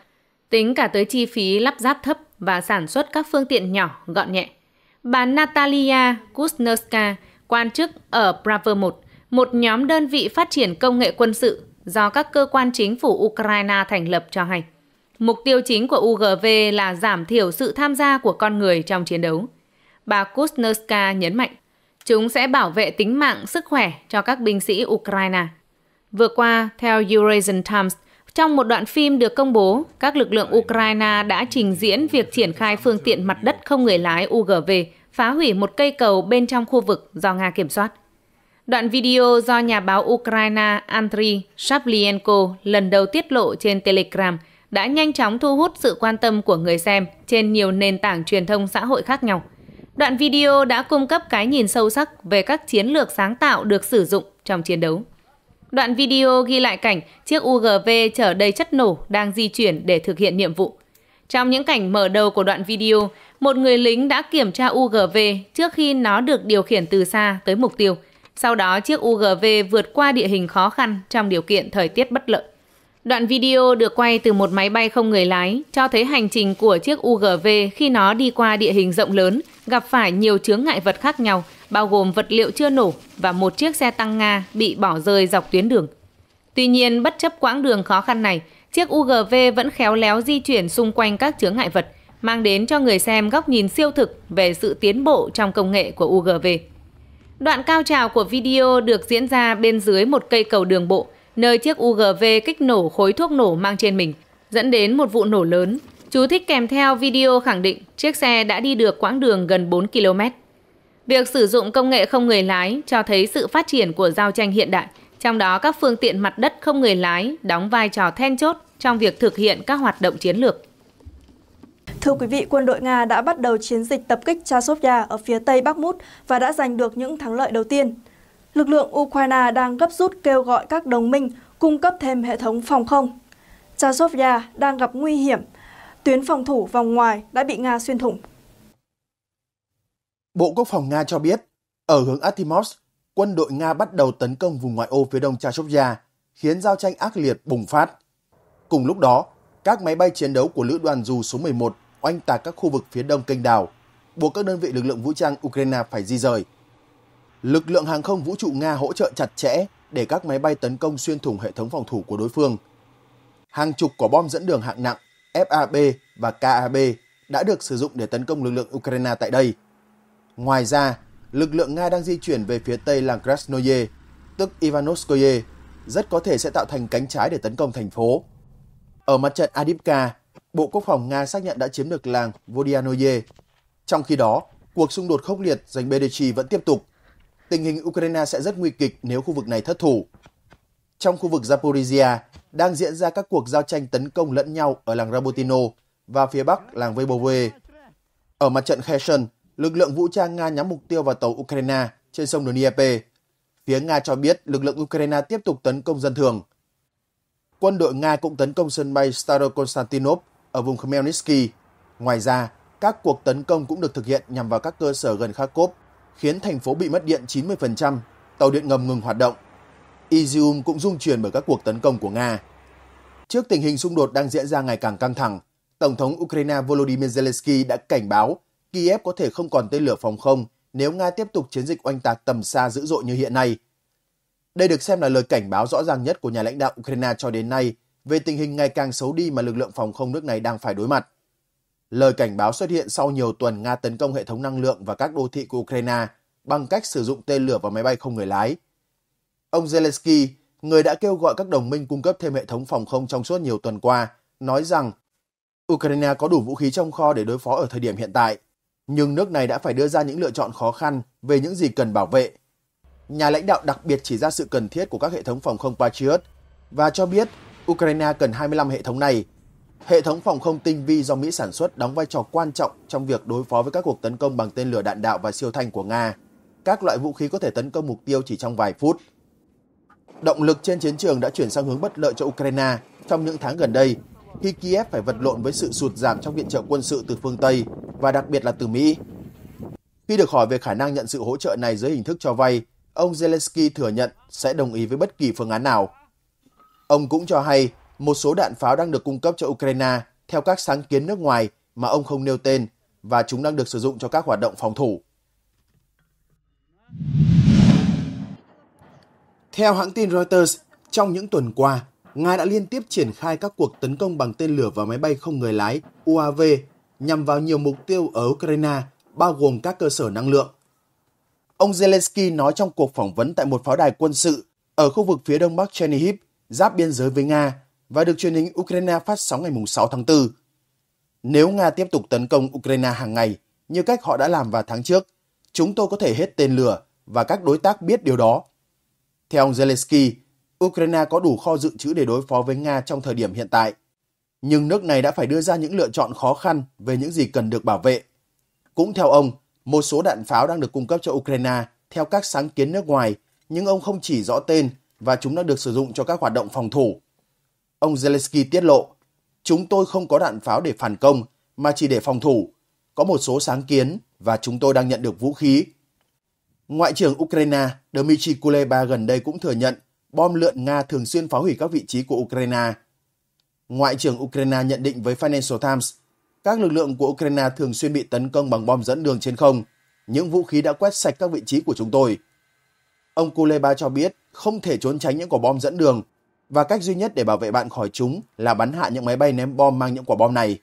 tính cả tới chi phí lắp ráp thấp và sản xuất các phương tiện nhỏ, gọn nhẹ. Bà Natalia Kuznarska, quan chức ở Bravo 1, một nhóm đơn vị phát triển công nghệ quân sự do các cơ quan chính phủ Ukraine thành lập cho hay. Mục tiêu chính của UGV là giảm thiểu sự tham gia của con người trong chiến đấu. Bà Kuznetska nhấn mạnh, chúng sẽ bảo vệ tính mạng, sức khỏe cho các binh sĩ Ukraine. Vừa qua, theo Eurasian Times, trong một đoạn phim được công bố, các lực lượng Ukraine đã trình diễn việc triển khai phương tiện mặt đất không người lái UGV phá hủy một cây cầu bên trong khu vực do Nga kiểm soát. Đoạn video do nhà báo Ukraine Andriy Shablienko lần đầu tiết lộ trên Telegram – đã nhanh chóng thu hút sự quan tâm của người xem trên nhiều nền tảng truyền thông xã hội khác nhau. Đoạn video đã cung cấp cái nhìn sâu sắc về các chiến lược sáng tạo được sử dụng trong chiến đấu. Đoạn video ghi lại cảnh chiếc UGV chở đầy chất nổ đang di chuyển để thực hiện nhiệm vụ. Trong những cảnh mở đầu của đoạn video, một người lính đã kiểm tra UGV trước khi nó được điều khiển từ xa tới mục tiêu. Sau đó chiếc UGV vượt qua địa hình khó khăn trong điều kiện thời tiết bất lợi. Đoạn video được quay từ một máy bay không người lái cho thấy hành trình của chiếc UGV khi nó đi qua địa hình rộng lớn, gặp phải nhiều chướng ngại vật khác nhau, bao gồm vật liệu chưa nổ và một chiếc xe tăng Nga bị bỏ rơi dọc tuyến đường. Tuy nhiên, bất chấp quãng đường khó khăn này, chiếc UGV vẫn khéo léo di chuyển xung quanh các chướng ngại vật, mang đến cho người xem góc nhìn siêu thực về sự tiến bộ trong công nghệ của UGV. Đoạn cao trào của video được diễn ra bên dưới một cây cầu đường bộ – nơi chiếc UGV kích nổ khối thuốc nổ mang trên mình, dẫn đến một vụ nổ lớn. Chú thích kèm theo video khẳng định chiếc xe đã đi được quãng đường gần 4 km. Việc sử dụng công nghệ không người lái cho thấy sự phát triển của giao tranh hiện đại, trong đó các phương tiện mặt đất không người lái đóng vai trò then chốt trong việc thực hiện các hoạt động chiến lược. Thưa quý vị, quân đội Nga đã bắt đầu chiến dịch tập kích Chasovia ở phía tây Bakhmut và đã giành được những thắng lợi đầu tiên lực lượng Ukraine đang gấp rút kêu gọi các đồng minh cung cấp thêm hệ thống phòng không. Chasovia đang gặp nguy hiểm, tuyến phòng thủ vòng ngoài đã bị Nga xuyên thủng. Bộ Quốc phòng Nga cho biết, ở hướng Atimos, quân đội Nga bắt đầu tấn công vùng ngoại ô phía đông Chasovia, khiến giao tranh ác liệt bùng phát. Cùng lúc đó, các máy bay chiến đấu của lữ đoàn dù số 11 oanh tạc các khu vực phía đông kênh đào, buộc các đơn vị lực lượng vũ trang Ukraine phải di rời lực lượng hàng không vũ trụ Nga hỗ trợ chặt chẽ để các máy bay tấn công xuyên thủng hệ thống phòng thủ của đối phương. Hàng chục quả bom dẫn đường hạng nặng FAB và KAB đã được sử dụng để tấn công lực lượng Ukraine tại đây. Ngoài ra, lực lượng Nga đang di chuyển về phía tây làng Krasnoye, tức Ivanovskoye, rất có thể sẽ tạo thành cánh trái để tấn công thành phố. Ở mặt trận Adipka, Bộ Quốc phòng Nga xác nhận đã chiếm được làng Vodianoye. Trong khi đó, cuộc xung đột khốc liệt giành Bedechi vẫn tiếp tục tình hình Ukraine sẽ rất nguy kịch nếu khu vực này thất thủ. Trong khu vực Zaporizhia đang diễn ra các cuộc giao tranh tấn công lẫn nhau ở làng Rabotino và phía bắc làng Vebove. Ở mặt trận Kherson, lực lượng vũ trang Nga nhắm mục tiêu vào tàu Ukraine trên sông Dnieper. Phía Nga cho biết lực lượng Ukraine tiếp tục tấn công dân thường. Quân đội Nga cũng tấn công sân bay Starokonstantinov ở vùng Khmelnytsky. Ngoài ra, các cuộc tấn công cũng được thực hiện nhằm vào các cơ sở gần Kharkov khiến thành phố bị mất điện 90%, tàu điện ngầm ngừng hoạt động. Izium cũng rung chuyển bởi các cuộc tấn công của Nga. Trước tình hình xung đột đang diễn ra ngày càng căng thẳng, Tổng thống Ukraine Volodymyr Zelensky đã cảnh báo Kiev có thể không còn tên lửa phòng không nếu Nga tiếp tục chiến dịch oanh tạc tầm xa dữ dội như hiện nay. Đây được xem là lời cảnh báo rõ ràng nhất của nhà lãnh đạo Ukraine cho đến nay về tình hình ngày càng xấu đi mà lực lượng phòng không nước này đang phải đối mặt. Lời cảnh báo xuất hiện sau nhiều tuần Nga tấn công hệ thống năng lượng và các đô thị của Ukraine bằng cách sử dụng tên lửa và máy bay không người lái. Ông Zelensky, người đã kêu gọi các đồng minh cung cấp thêm hệ thống phòng không trong suốt nhiều tuần qua, nói rằng Ukraine có đủ vũ khí trong kho để đối phó ở thời điểm hiện tại, nhưng nước này đã phải đưa ra những lựa chọn khó khăn về những gì cần bảo vệ. Nhà lãnh đạo đặc biệt chỉ ra sự cần thiết của các hệ thống phòng không Patriot và cho biết Ukraine cần 25 hệ thống này Hệ thống phòng không tinh vi do Mỹ sản xuất đóng vai trò quan trọng trong việc đối phó với các cuộc tấn công bằng tên lửa đạn đạo và siêu thanh của Nga. Các loại vũ khí có thể tấn công mục tiêu chỉ trong vài phút. Động lực trên chiến trường đã chuyển sang hướng bất lợi cho Ukraine trong những tháng gần đây, khi Kiev phải vật lộn với sự sụt giảm trong viện trợ quân sự từ phương Tây và đặc biệt là từ Mỹ. Khi được hỏi về khả năng nhận sự hỗ trợ này dưới hình thức cho vay, ông Zelensky thừa nhận sẽ đồng ý với bất kỳ phương án nào. Ông cũng cho hay một số đạn pháo đang được cung cấp cho Ukraine theo các sáng kiến nước ngoài mà ông không nêu tên và chúng đang được sử dụng cho các hoạt động phòng thủ. Theo hãng tin Reuters, trong những tuần qua, Nga đã liên tiếp triển khai các cuộc tấn công bằng tên lửa và máy bay không người lái UAV nhằm vào nhiều mục tiêu ở Ukraine, bao gồm các cơ sở năng lượng. Ông Zelensky nói trong cuộc phỏng vấn tại một pháo đài quân sự ở khu vực phía đông bắc Chernihiv, giáp biên giới với Nga, và được truyền hình Ukraine phát sóng ngày 6 tháng 4. Nếu Nga tiếp tục tấn công Ukraine hàng ngày như cách họ đã làm vào tháng trước, chúng tôi có thể hết tên lửa và các đối tác biết điều đó. Theo ông Zelensky, Ukraine có đủ kho dự trữ để đối phó với Nga trong thời điểm hiện tại. Nhưng nước này đã phải đưa ra những lựa chọn khó khăn về những gì cần được bảo vệ. Cũng theo ông, một số đạn pháo đang được cung cấp cho Ukraine theo các sáng kiến nước ngoài, nhưng ông không chỉ rõ tên và chúng đã được sử dụng cho các hoạt động phòng thủ. Ông Zelensky tiết lộ, chúng tôi không có đạn pháo để phản công mà chỉ để phòng thủ. Có một số sáng kiến và chúng tôi đang nhận được vũ khí. Ngoại trưởng Ukraine Dmitry Kuleba gần đây cũng thừa nhận bom lượn Nga thường xuyên phá hủy các vị trí của Ukraine. Ngoại trưởng Ukraine nhận định với Financial Times, các lực lượng của Ukraine thường xuyên bị tấn công bằng bom dẫn đường trên không. Những vũ khí đã quét sạch các vị trí của chúng tôi. Ông Kuleba cho biết không thể trốn tránh những quả bom dẫn đường và cách duy nhất để bảo vệ bạn khỏi chúng là bắn hạ những máy bay ném bom mang những quả bom này.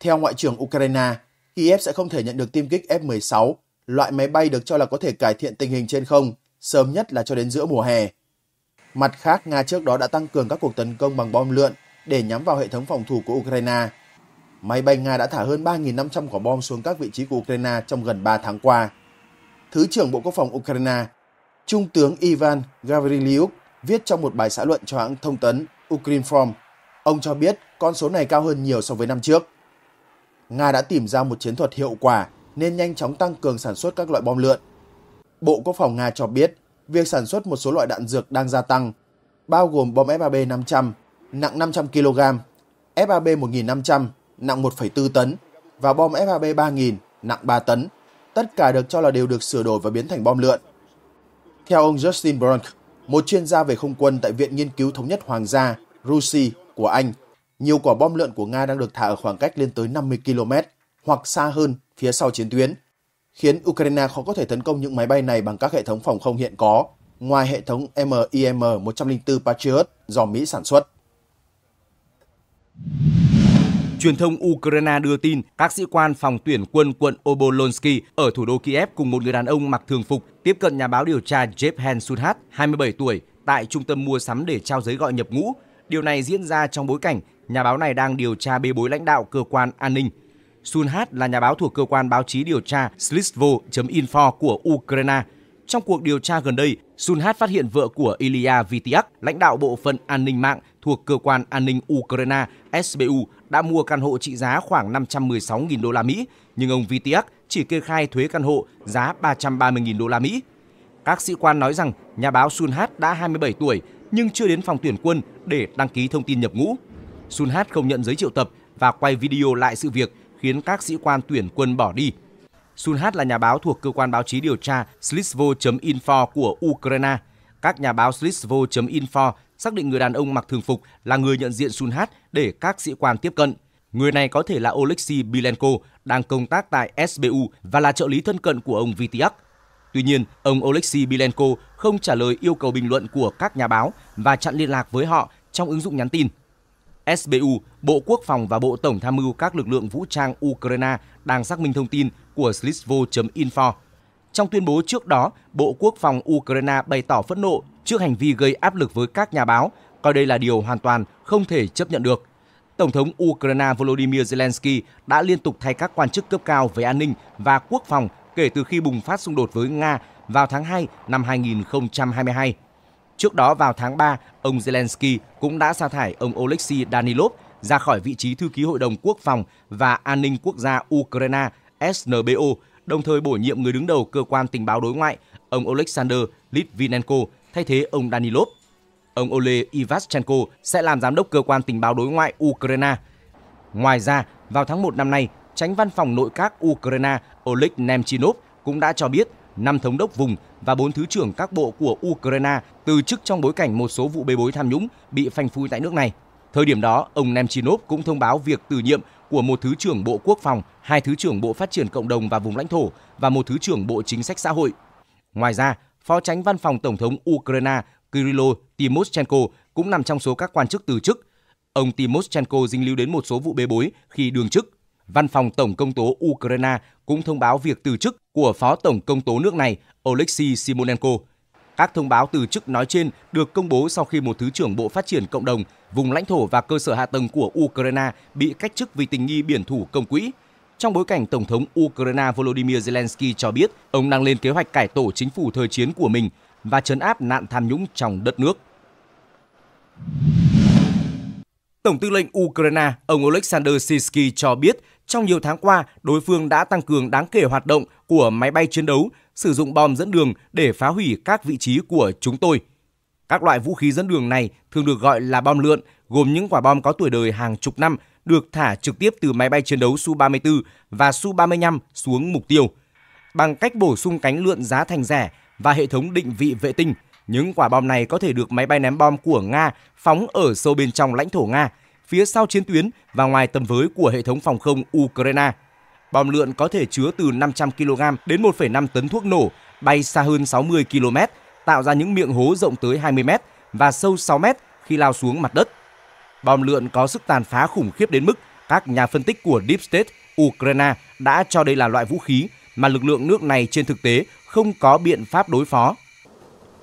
Theo Ngoại trưởng Ukraine, Kiev sẽ không thể nhận được tiêm kích F-16, loại máy bay được cho là có thể cải thiện tình hình trên không, sớm nhất là cho đến giữa mùa hè. Mặt khác, Nga trước đó đã tăng cường các cuộc tấn công bằng bom lượn để nhắm vào hệ thống phòng thủ của Ukraine. Máy bay Nga đã thả hơn 3.500 quả bom xuống các vị trí của Ukraine trong gần 3 tháng qua. Thứ trưởng Bộ Quốc phòng Ukraine, Trung tướng Ivan Gavrilyuk viết trong một bài xã luận cho hãng thông tấn Ukrinform. Ông cho biết con số này cao hơn nhiều so với năm trước. Nga đã tìm ra một chiến thuật hiệu quả nên nhanh chóng tăng cường sản xuất các loại bom lượn. Bộ Quốc phòng Nga cho biết việc sản xuất một số loại đạn dược đang gia tăng, bao gồm bom FAB 500 nặng 500 kg, FAB 1500 nặng 1,4 tấn và bom FAB 3000 nặng 3 tấn. Tất cả được cho là đều được sửa đổi và biến thành bom lượn. Theo ông Justin Brunk một chuyên gia về không quân tại Viện Nghiên cứu Thống nhất Hoàng gia, RUSI của Anh, nhiều quả bom lượn của Nga đang được thả ở khoảng cách lên tới 50 km hoặc xa hơn phía sau chiến tuyến, khiến Ukraine khó có thể tấn công những máy bay này bằng các hệ thống phòng không hiện có, ngoài hệ thống MIM-104 Patriot do Mỹ sản xuất. Truyền thông Ukraine đưa tin các sĩ quan phòng tuyển quân quận Obolonsky ở thủ đô Kiev cùng một người đàn ông mặc thường phục tiếp cận nhà báo điều tra Jevhen Sudhat, 27 tuổi, tại trung tâm mua sắm để trao giấy gọi nhập ngũ. Điều này diễn ra trong bối cảnh nhà báo này đang điều tra bê bối lãnh đạo cơ quan an ninh. Sunhat là nhà báo thuộc cơ quan báo chí điều tra Slitvo.info của Ukraine. Trong cuộc điều tra gần đây, Sunhat phát hiện vợ của Ilya Vityak, lãnh đạo bộ phận an ninh mạng thuộc cơ quan an ninh Ukraine SBU đã mua căn hộ trị giá khoảng 516.000 đô la Mỹ, nhưng ông Vitiak chỉ kê khai thuế căn hộ giá 330.000 đô la Mỹ. Các sĩ quan nói rằng nhà báo Sunhat đã 27 tuổi nhưng chưa đến phòng tuyển quân để đăng ký thông tin nhập ngũ. Sunhat không nhận giấy triệu tập và quay video lại sự việc khiến các sĩ quan tuyển quân bỏ đi. Sunhat là nhà báo thuộc cơ quan báo chí điều tra Slitsvo.info của Ukraine. Các nhà báo Slitsvo.info xác định người đàn ông mặc thường phục là người nhận diện Sun Hát để các sĩ quan tiếp cận. Người này có thể là Oleksiy Bilenko, đang công tác tại SBU và là trợ lý thân cận của ông Vitiak. Tuy nhiên, ông Oleksiy Bilenko không trả lời yêu cầu bình luận của các nhà báo và chặn liên lạc với họ trong ứng dụng nhắn tin. SBU, Bộ Quốc phòng và Bộ Tổng tham mưu các lực lượng vũ trang Ukraine đang xác minh thông tin của slitsvo.info. Trong tuyên bố trước đó, Bộ Quốc phòng Ukraine bày tỏ phẫn nộ trước hành vi gây áp lực với các nhà báo, coi đây là điều hoàn toàn không thể chấp nhận được. Tổng thống Ukraine Volodymyr Zelensky đã liên tục thay các quan chức cấp cao về an ninh và quốc phòng kể từ khi bùng phát xung đột với Nga vào tháng 2 năm 2022. Trước đó vào tháng 3, ông Zelensky cũng đã sa thải ông Oleksiy Danilov ra khỏi vị trí thư ký Hội đồng Quốc phòng và An ninh Quốc gia Ukraine SNBO, đồng thời bổ nhiệm người đứng đầu cơ quan tình báo đối ngoại, ông Alexander Litvinenko thay thế ông Danilov. Ông Ole Ivaschenko sẽ làm giám đốc cơ quan tình báo đối ngoại Ukraine. Ngoài ra, vào tháng 1 năm nay, tránh văn phòng nội các Ukraine Oleg Nemchinov cũng đã cho biết năm thống đốc vùng và bốn thứ trưởng các bộ của Ukraine từ chức trong bối cảnh một số vụ bê bối tham nhũng bị phanh phui tại nước này. Thời điểm đó, ông Nemchinov cũng thông báo việc từ nhiệm của một thứ trưởng Bộ Quốc phòng, hai thứ trưởng Bộ Phát triển Cộng đồng và Vùng lãnh thổ và một thứ trưởng Bộ Chính sách Xã hội. Ngoài ra, Phó tránh văn phòng Tổng thống Ukraine Kyrylo Timoshenko cũng nằm trong số các quan chức từ chức. Ông Timoshenko dinh lưu đến một số vụ bê bối khi đương chức. Văn phòng Tổng công tố Ukraine cũng thông báo việc từ chức của Phó Tổng công tố nước này Oleksiy Simonenko. Các thông báo từ chức nói trên được công bố sau khi một Thứ trưởng Bộ Phát triển Cộng đồng, vùng lãnh thổ và cơ sở hạ tầng của Ukraine bị cách chức vì tình nghi biển thủ công quỹ trong bối cảnh Tổng thống Ukraine Volodymyr Zelensky cho biết ông đang lên kế hoạch cải tổ chính phủ thời chiến của mình và chấn áp nạn tham nhũng trong đất nước. Tổng tư lệnh Ukraine, ông Oleksandr Sisky cho biết trong nhiều tháng qua, đối phương đã tăng cường đáng kể hoạt động của máy bay chiến đấu, sử dụng bom dẫn đường để phá hủy các vị trí của chúng tôi. Các loại vũ khí dẫn đường này thường được gọi là bom lượn, gồm những quả bom có tuổi đời hàng chục năm – được thả trực tiếp từ máy bay chiến đấu Su-34 và Su-35 xuống mục tiêu. Bằng cách bổ sung cánh lượn giá thành rẻ và hệ thống định vị vệ tinh, những quả bom này có thể được máy bay ném bom của Nga phóng ở sâu bên trong lãnh thổ Nga, phía sau chiến tuyến và ngoài tầm với của hệ thống phòng không Ukraine. Bom lượn có thể chứa từ 500 kg đến 1,5 tấn thuốc nổ, bay xa hơn 60 km, tạo ra những miệng hố rộng tới 20 m và sâu 6 m khi lao xuống mặt đất. Bom lượn có sức tàn phá khủng khiếp đến mức các nhà phân tích của Deep State Ukraine đã cho đây là loại vũ khí mà lực lượng nước này trên thực tế không có biện pháp đối phó.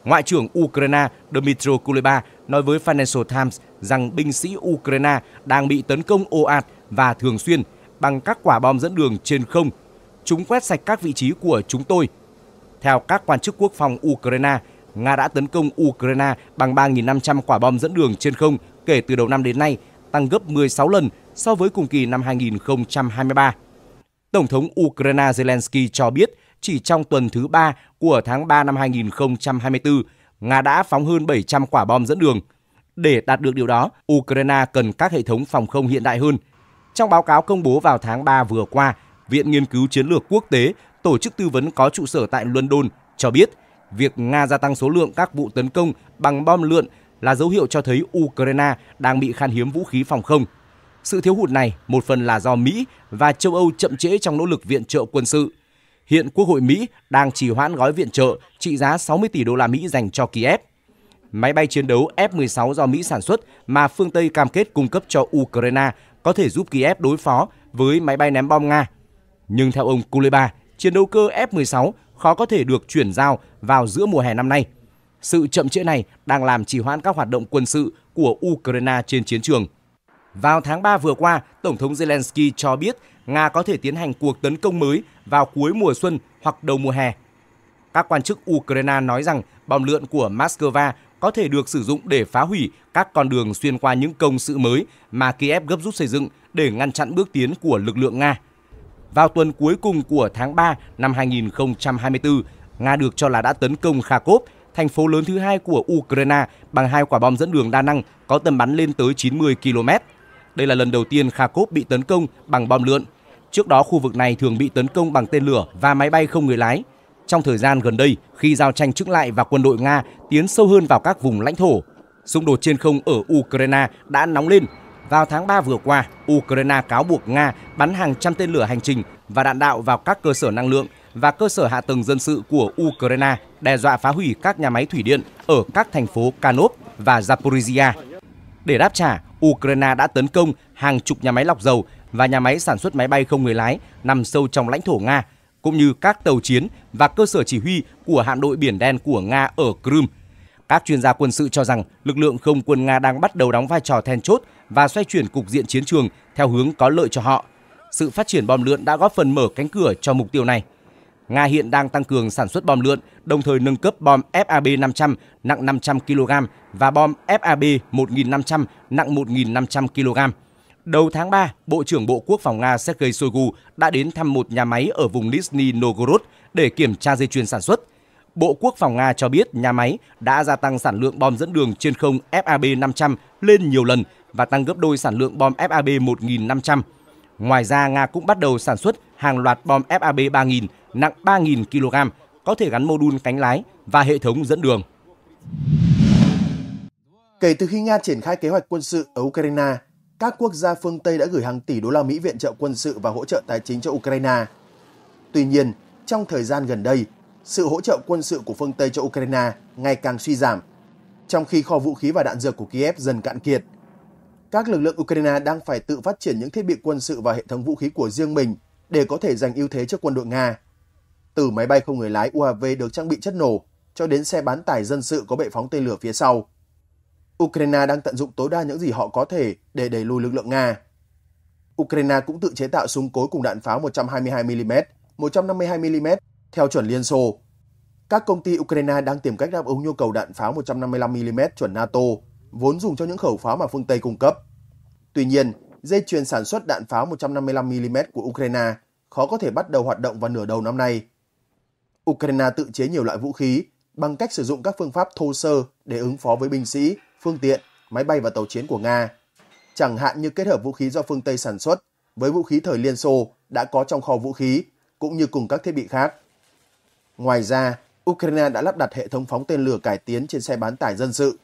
Ngoại trưởng Ukraine Dmitry Kuleba nói với Financial Times rằng binh sĩ Ukraine đang bị tấn công ồ ạt và thường xuyên bằng các quả bom dẫn đường trên không. Chúng quét sạch các vị trí của chúng tôi. Theo các quan chức quốc phòng Ukraine, Nga đã tấn công Ukraine bằng 3.500 quả bom dẫn đường trên không kể từ đầu năm đến nay, tăng gấp 16 lần so với cùng kỳ năm 2023. Tổng thống Ukraine Zelensky cho biết chỉ trong tuần thứ ba của tháng 3 năm 2024, Nga đã phóng hơn 700 quả bom dẫn đường. Để đạt được điều đó, Ukraine cần các hệ thống phòng không hiện đại hơn. Trong báo cáo công bố vào tháng 3 vừa qua, Viện Nghiên cứu Chiến lược Quốc tế, tổ chức tư vấn có trụ sở tại London, cho biết việc Nga gia tăng số lượng các vụ tấn công bằng bom lượn là dấu hiệu cho thấy Ukraine đang bị khan hiếm vũ khí phòng không. Sự thiếu hụt này một phần là do Mỹ và châu Âu chậm trễ trong nỗ lực viện trợ quân sự. Hiện Quốc hội Mỹ đang trì hoãn gói viện trợ trị giá 60 tỷ đô la Mỹ dành cho Kiev. Máy bay chiến đấu F-16 do Mỹ sản xuất mà phương Tây cam kết cung cấp cho Ukraine có thể giúp Kiev đối phó với máy bay ném bom Nga. Nhưng theo ông Kuleba, chiến đấu cơ F-16 khó có thể được chuyển giao vào giữa mùa hè năm nay – sự chậm trễ này đang làm trì hoãn các hoạt động quân sự của Ukraine trên chiến trường. Vào tháng 3 vừa qua, Tổng thống Zelensky cho biết Nga có thể tiến hành cuộc tấn công mới vào cuối mùa xuân hoặc đầu mùa hè. Các quan chức Ukraine nói rằng bom lượn của Moscow có thể được sử dụng để phá hủy các con đường xuyên qua những công sự mới mà Kiev gấp rút xây dựng để ngăn chặn bước tiến của lực lượng Nga. Vào tuần cuối cùng của tháng 3 năm 2024, Nga được cho là đã tấn công Kharkov thành phố lớn thứ hai của Ukraine bằng hai quả bom dẫn đường đa năng có tầm bắn lên tới 90 km. Đây là lần đầu tiên Kharkov bị tấn công bằng bom lượn. Trước đó khu vực này thường bị tấn công bằng tên lửa và máy bay không người lái. Trong thời gian gần đây, khi giao tranh trước lại và quân đội Nga tiến sâu hơn vào các vùng lãnh thổ, xung đột trên không ở Ukraine đã nóng lên. Vào tháng 3 vừa qua, Ukraine cáo buộc Nga bắn hàng trăm tên lửa hành trình và đạn đạo vào các cơ sở năng lượng và cơ sở hạ tầng dân sự của Ukraine đe dọa phá hủy các nhà máy thủy điện ở các thành phố Kanov và Zaporizhia. Để đáp trả, Ukraine đã tấn công hàng chục nhà máy lọc dầu và nhà máy sản xuất máy bay không người lái nằm sâu trong lãnh thổ Nga, cũng như các tàu chiến và cơ sở chỉ huy của hạm đội Biển Đen của Nga ở Crimea. Các chuyên gia quân sự cho rằng lực lượng không quân Nga đang bắt đầu đóng vai trò then chốt và xoay chuyển cục diện chiến trường theo hướng có lợi cho họ. Sự phát triển bom lượn đã góp phần mở cánh cửa cho mục tiêu này. Nga hiện đang tăng cường sản xuất bom lượn, đồng thời nâng cấp bom FAB-500 nặng 500 kg và bom FAB-1500 nặng 1.500 kg. Đầu tháng 3, Bộ trưởng Bộ Quốc phòng Nga Sergei Shoigu đã đến thăm một nhà máy ở vùng Nizhny Novgorod để kiểm tra dây chuyền sản xuất. Bộ Quốc phòng Nga cho biết nhà máy đã gia tăng sản lượng bom dẫn đường trên không FAB-500 lên nhiều lần và tăng gấp đôi sản lượng bom FAB-1500. Ngoài ra, Nga cũng bắt đầu sản xuất hàng loạt bom FAB-3000 nặng 3.000 kg, có thể gắn mô đun cánh lái và hệ thống dẫn đường. Kể từ khi Nga triển khai kế hoạch quân sự ở Ukraine, các quốc gia phương Tây đã gửi hàng tỷ đô la Mỹ viện trợ quân sự và hỗ trợ tài chính cho Ukraine. Tuy nhiên, trong thời gian gần đây, sự hỗ trợ quân sự của phương Tây cho Ukraine ngày càng suy giảm, trong khi kho vũ khí và đạn dược của Kiev dần cạn kiệt. Các lực lượng Ukraine đang phải tự phát triển những thiết bị quân sự và hệ thống vũ khí của riêng mình để có thể giành ưu thế trước quân đội Nga từ máy bay không người lái UAV được trang bị chất nổ cho đến xe bán tải dân sự có bệ phóng tên lửa phía sau. Ukraine đang tận dụng tối đa những gì họ có thể để đẩy lùi lực lượng Nga. Ukraine cũng tự chế tạo súng cối cùng đạn pháo 122mm, 152mm theo chuẩn Liên Xô. Các công ty Ukraine đang tìm cách đáp ứng nhu cầu đạn pháo 155mm chuẩn NATO, vốn dùng cho những khẩu pháo mà phương Tây cung cấp. Tuy nhiên, dây chuyền sản xuất đạn pháo 155mm của Ukraine khó có thể bắt đầu hoạt động vào nửa đầu năm nay Ukraine tự chế nhiều loại vũ khí bằng cách sử dụng các phương pháp thô sơ để ứng phó với binh sĩ, phương tiện, máy bay và tàu chiến của Nga. Chẳng hạn như kết hợp vũ khí do phương Tây sản xuất với vũ khí thời Liên Xô đã có trong kho vũ khí, cũng như cùng các thiết bị khác. Ngoài ra, Ukraine đã lắp đặt hệ thống phóng tên lửa cải tiến trên xe bán tải dân sự.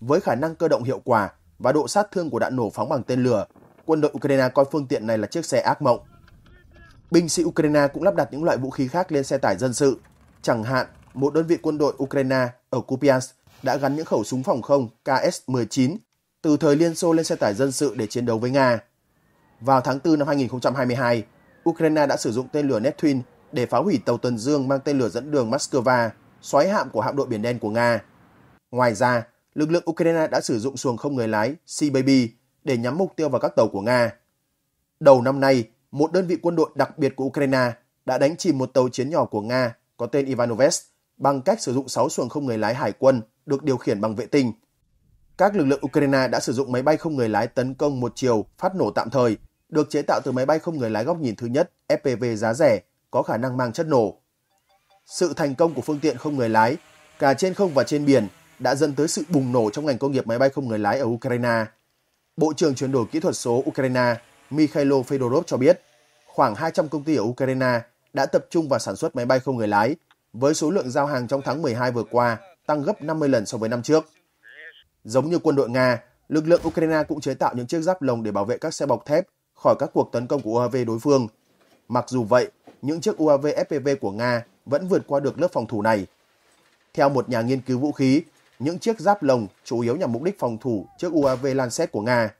Với khả năng cơ động hiệu quả và độ sát thương của đạn nổ phóng bằng tên lửa, quân đội Ukraine coi phương tiện này là chiếc xe ác mộng Binh sĩ Ukraine cũng lắp đặt những loại vũ khí khác lên xe tải dân sự. Chẳng hạn, một đơn vị quân đội Ukraine ở Kupiansk đã gắn những khẩu súng phòng không KS-19 từ thời Liên Xô lên xe tải dân sự để chiến đấu với Nga. Vào tháng 4 năm 2022, Ukraine đã sử dụng tên lửa Neptune để phá hủy tàu tuần dương mang tên lửa dẫn đường Moscow, xoáy hạm của hạm đội Biển Đen của Nga. Ngoài ra, lực lượng Ukraine đã sử dụng xuồng không người lái Sea Baby để nhắm mục tiêu vào các tàu của Nga. Đầu năm nay, một đơn vị quân đội đặc biệt của Ukraine đã đánh chìm một tàu chiến nhỏ của Nga có tên Ivanovets bằng cách sử dụng 6 xuồng không người lái hải quân được điều khiển bằng vệ tinh. Các lực lượng Ukraine đã sử dụng máy bay không người lái tấn công một chiều phát nổ tạm thời, được chế tạo từ máy bay không người lái góc nhìn thứ nhất FPV giá rẻ có khả năng mang chất nổ. Sự thành công của phương tiện không người lái, cả trên không và trên biển, đã dẫn tới sự bùng nổ trong ngành công nghiệp máy bay không người lái ở Ukraine. Bộ trưởng chuyển đổi kỹ thuật số Ukraine Mikhailo Fedorov cho biết, khoảng 200 công ty ở Ukraine đã tập trung vào sản xuất máy bay không người lái, với số lượng giao hàng trong tháng 12 vừa qua tăng gấp 50 lần so với năm trước. Giống như quân đội Nga, lực lượng Ukraine cũng chế tạo những chiếc giáp lồng để bảo vệ các xe bọc thép khỏi các cuộc tấn công của UAV đối phương. Mặc dù vậy, những chiếc UAV FPV của Nga vẫn vượt qua được lớp phòng thủ này. Theo một nhà nghiên cứu vũ khí, những chiếc giáp lồng chủ yếu nhằm mục đích phòng thủ trước UAV Lancet của Nga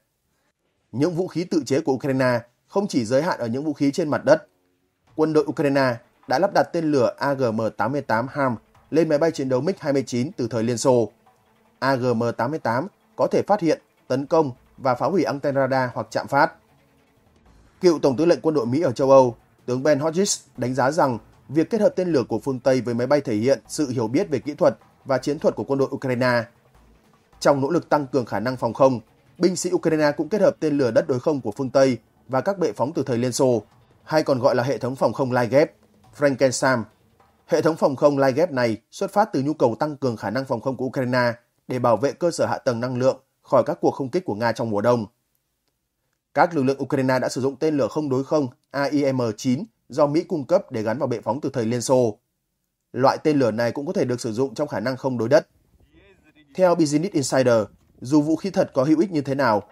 những vũ khí tự chế của Ukraine không chỉ giới hạn ở những vũ khí trên mặt đất. Quân đội Ukraine đã lắp đặt tên lửa AGM-88 HARM lên máy bay chiến đấu MiG-29 từ thời Liên Xô. AGM-88 có thể phát hiện, tấn công và phá hủy anten radar hoặc chạm phát. Cựu Tổng tư lệnh quân đội Mỹ ở châu Âu, tướng Ben Hodges đánh giá rằng việc kết hợp tên lửa của phương Tây với máy bay thể hiện sự hiểu biết về kỹ thuật và chiến thuật của quân đội Ukraine. Trong nỗ lực tăng cường khả năng phòng không, binh sĩ Ukraine cũng kết hợp tên lửa đất đối không của phương Tây và các bệ phóng từ thời Liên Xô, hay còn gọi là hệ thống phòng không lai ghép Frankensam. Hệ thống phòng không lai ghép này xuất phát từ nhu cầu tăng cường khả năng phòng không của Ukraine để bảo vệ cơ sở hạ tầng năng lượng khỏi các cuộc không kích của Nga trong mùa đông. Các lực lượng Ukraine đã sử dụng tên lửa không đối không AIM-9 do Mỹ cung cấp để gắn vào bệ phóng từ thời Liên Xô. Loại tên lửa này cũng có thể được sử dụng trong khả năng không đối đất. Theo Business Insider, dù vũ khí thật có hữu ích như thế nào,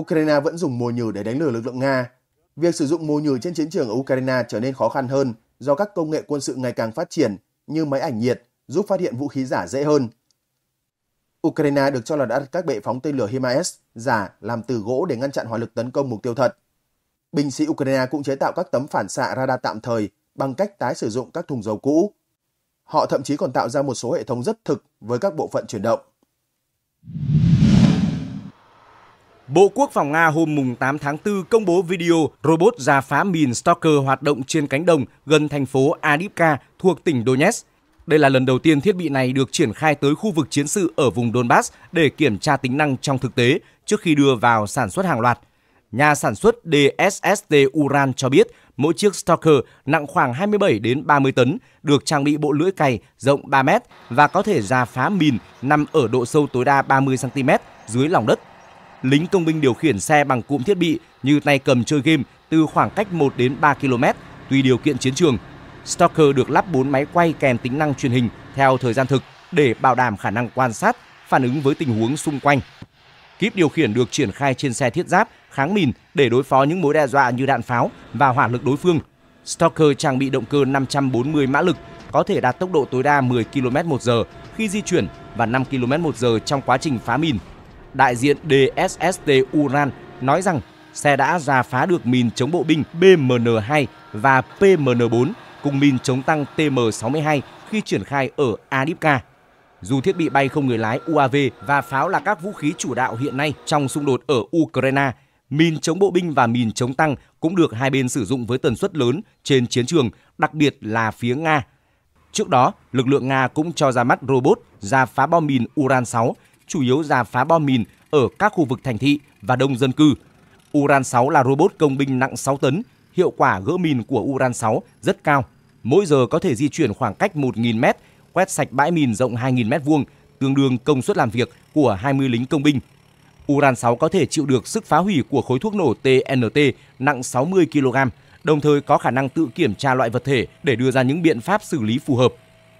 Ukraine vẫn dùng mồi nhử để đánh lừa lực lượng Nga. Việc sử dụng mồi nhử trên chiến trường ở Ukraine trở nên khó khăn hơn do các công nghệ quân sự ngày càng phát triển như máy ảnh nhiệt giúp phát hiện vũ khí giả dễ hơn. Ukraine được cho là đã đặt các bệ phóng tên lửa HIMARS giả làm từ gỗ để ngăn chặn hỏa lực tấn công mục tiêu thật. Binh sĩ Ukraine cũng chế tạo các tấm phản xạ radar tạm thời bằng cách tái sử dụng các thùng dầu cũ. Họ thậm chí còn tạo ra một số hệ thống rất thực với các bộ phận chuyển động. Bộ Quốc phòng Nga hôm mùng 8 tháng 4 công bố video robot ra phá mìn Stalker hoạt động trên cánh đồng gần thành phố Adipka thuộc tỉnh Donetsk. Đây là lần đầu tiên thiết bị này được triển khai tới khu vực chiến sự ở vùng Donbass để kiểm tra tính năng trong thực tế trước khi đưa vào sản xuất hàng loạt. Nhà sản xuất DSST Uran cho biết mỗi chiếc Stalker nặng khoảng 27 đến 30 tấn, được trang bị bộ lưỡi cày rộng 3 mét và có thể ra phá mìn nằm ở độ sâu tối đa 30 cm dưới lòng đất lính công binh điều khiển xe bằng cụm thiết bị như tay cầm chơi game từ khoảng cách 1 đến 3 km tùy điều kiện chiến trường. Stalker được lắp 4 máy quay kèm tính năng truyền hình theo thời gian thực để bảo đảm khả năng quan sát, phản ứng với tình huống xung quanh. Kíp điều khiển được triển khai trên xe thiết giáp, kháng mìn để đối phó những mối đe dọa như đạn pháo và hỏa lực đối phương. Stalker trang bị động cơ 540 mã lực, có thể đạt tốc độ tối đa 10 km/h khi di chuyển và 5 km/h trong quá trình phá mìn đại diện DSST Uran nói rằng xe đã ra phá được mìn chống bộ binh BMN2 và PMN4 cùng mìn chống tăng TM62 khi triển khai ở Adipka. Dù thiết bị bay không người lái UAV và pháo là các vũ khí chủ đạo hiện nay trong xung đột ở Ukraine, mìn chống bộ binh và mìn chống tăng cũng được hai bên sử dụng với tần suất lớn trên chiến trường, đặc biệt là phía Nga. Trước đó, lực lượng Nga cũng cho ra mắt robot ra phá bom mìn Uran 6 chủ yếu giả phá bom mìn ở các khu vực thành thị và đông dân cư. Uran-6 là robot công binh nặng 6 tấn, hiệu quả gỡ mìn của Uran-6 rất cao. Mỗi giờ có thể di chuyển khoảng cách 1.000m, quét sạch bãi mìn rộng 2.000m2, tương đương công suất làm việc của 20 lính công binh. Uran-6 có thể chịu được sức phá hủy của khối thuốc nổ TNT nặng 60 kg, đồng thời có khả năng tự kiểm tra loại vật thể để đưa ra những biện pháp xử lý phù hợp.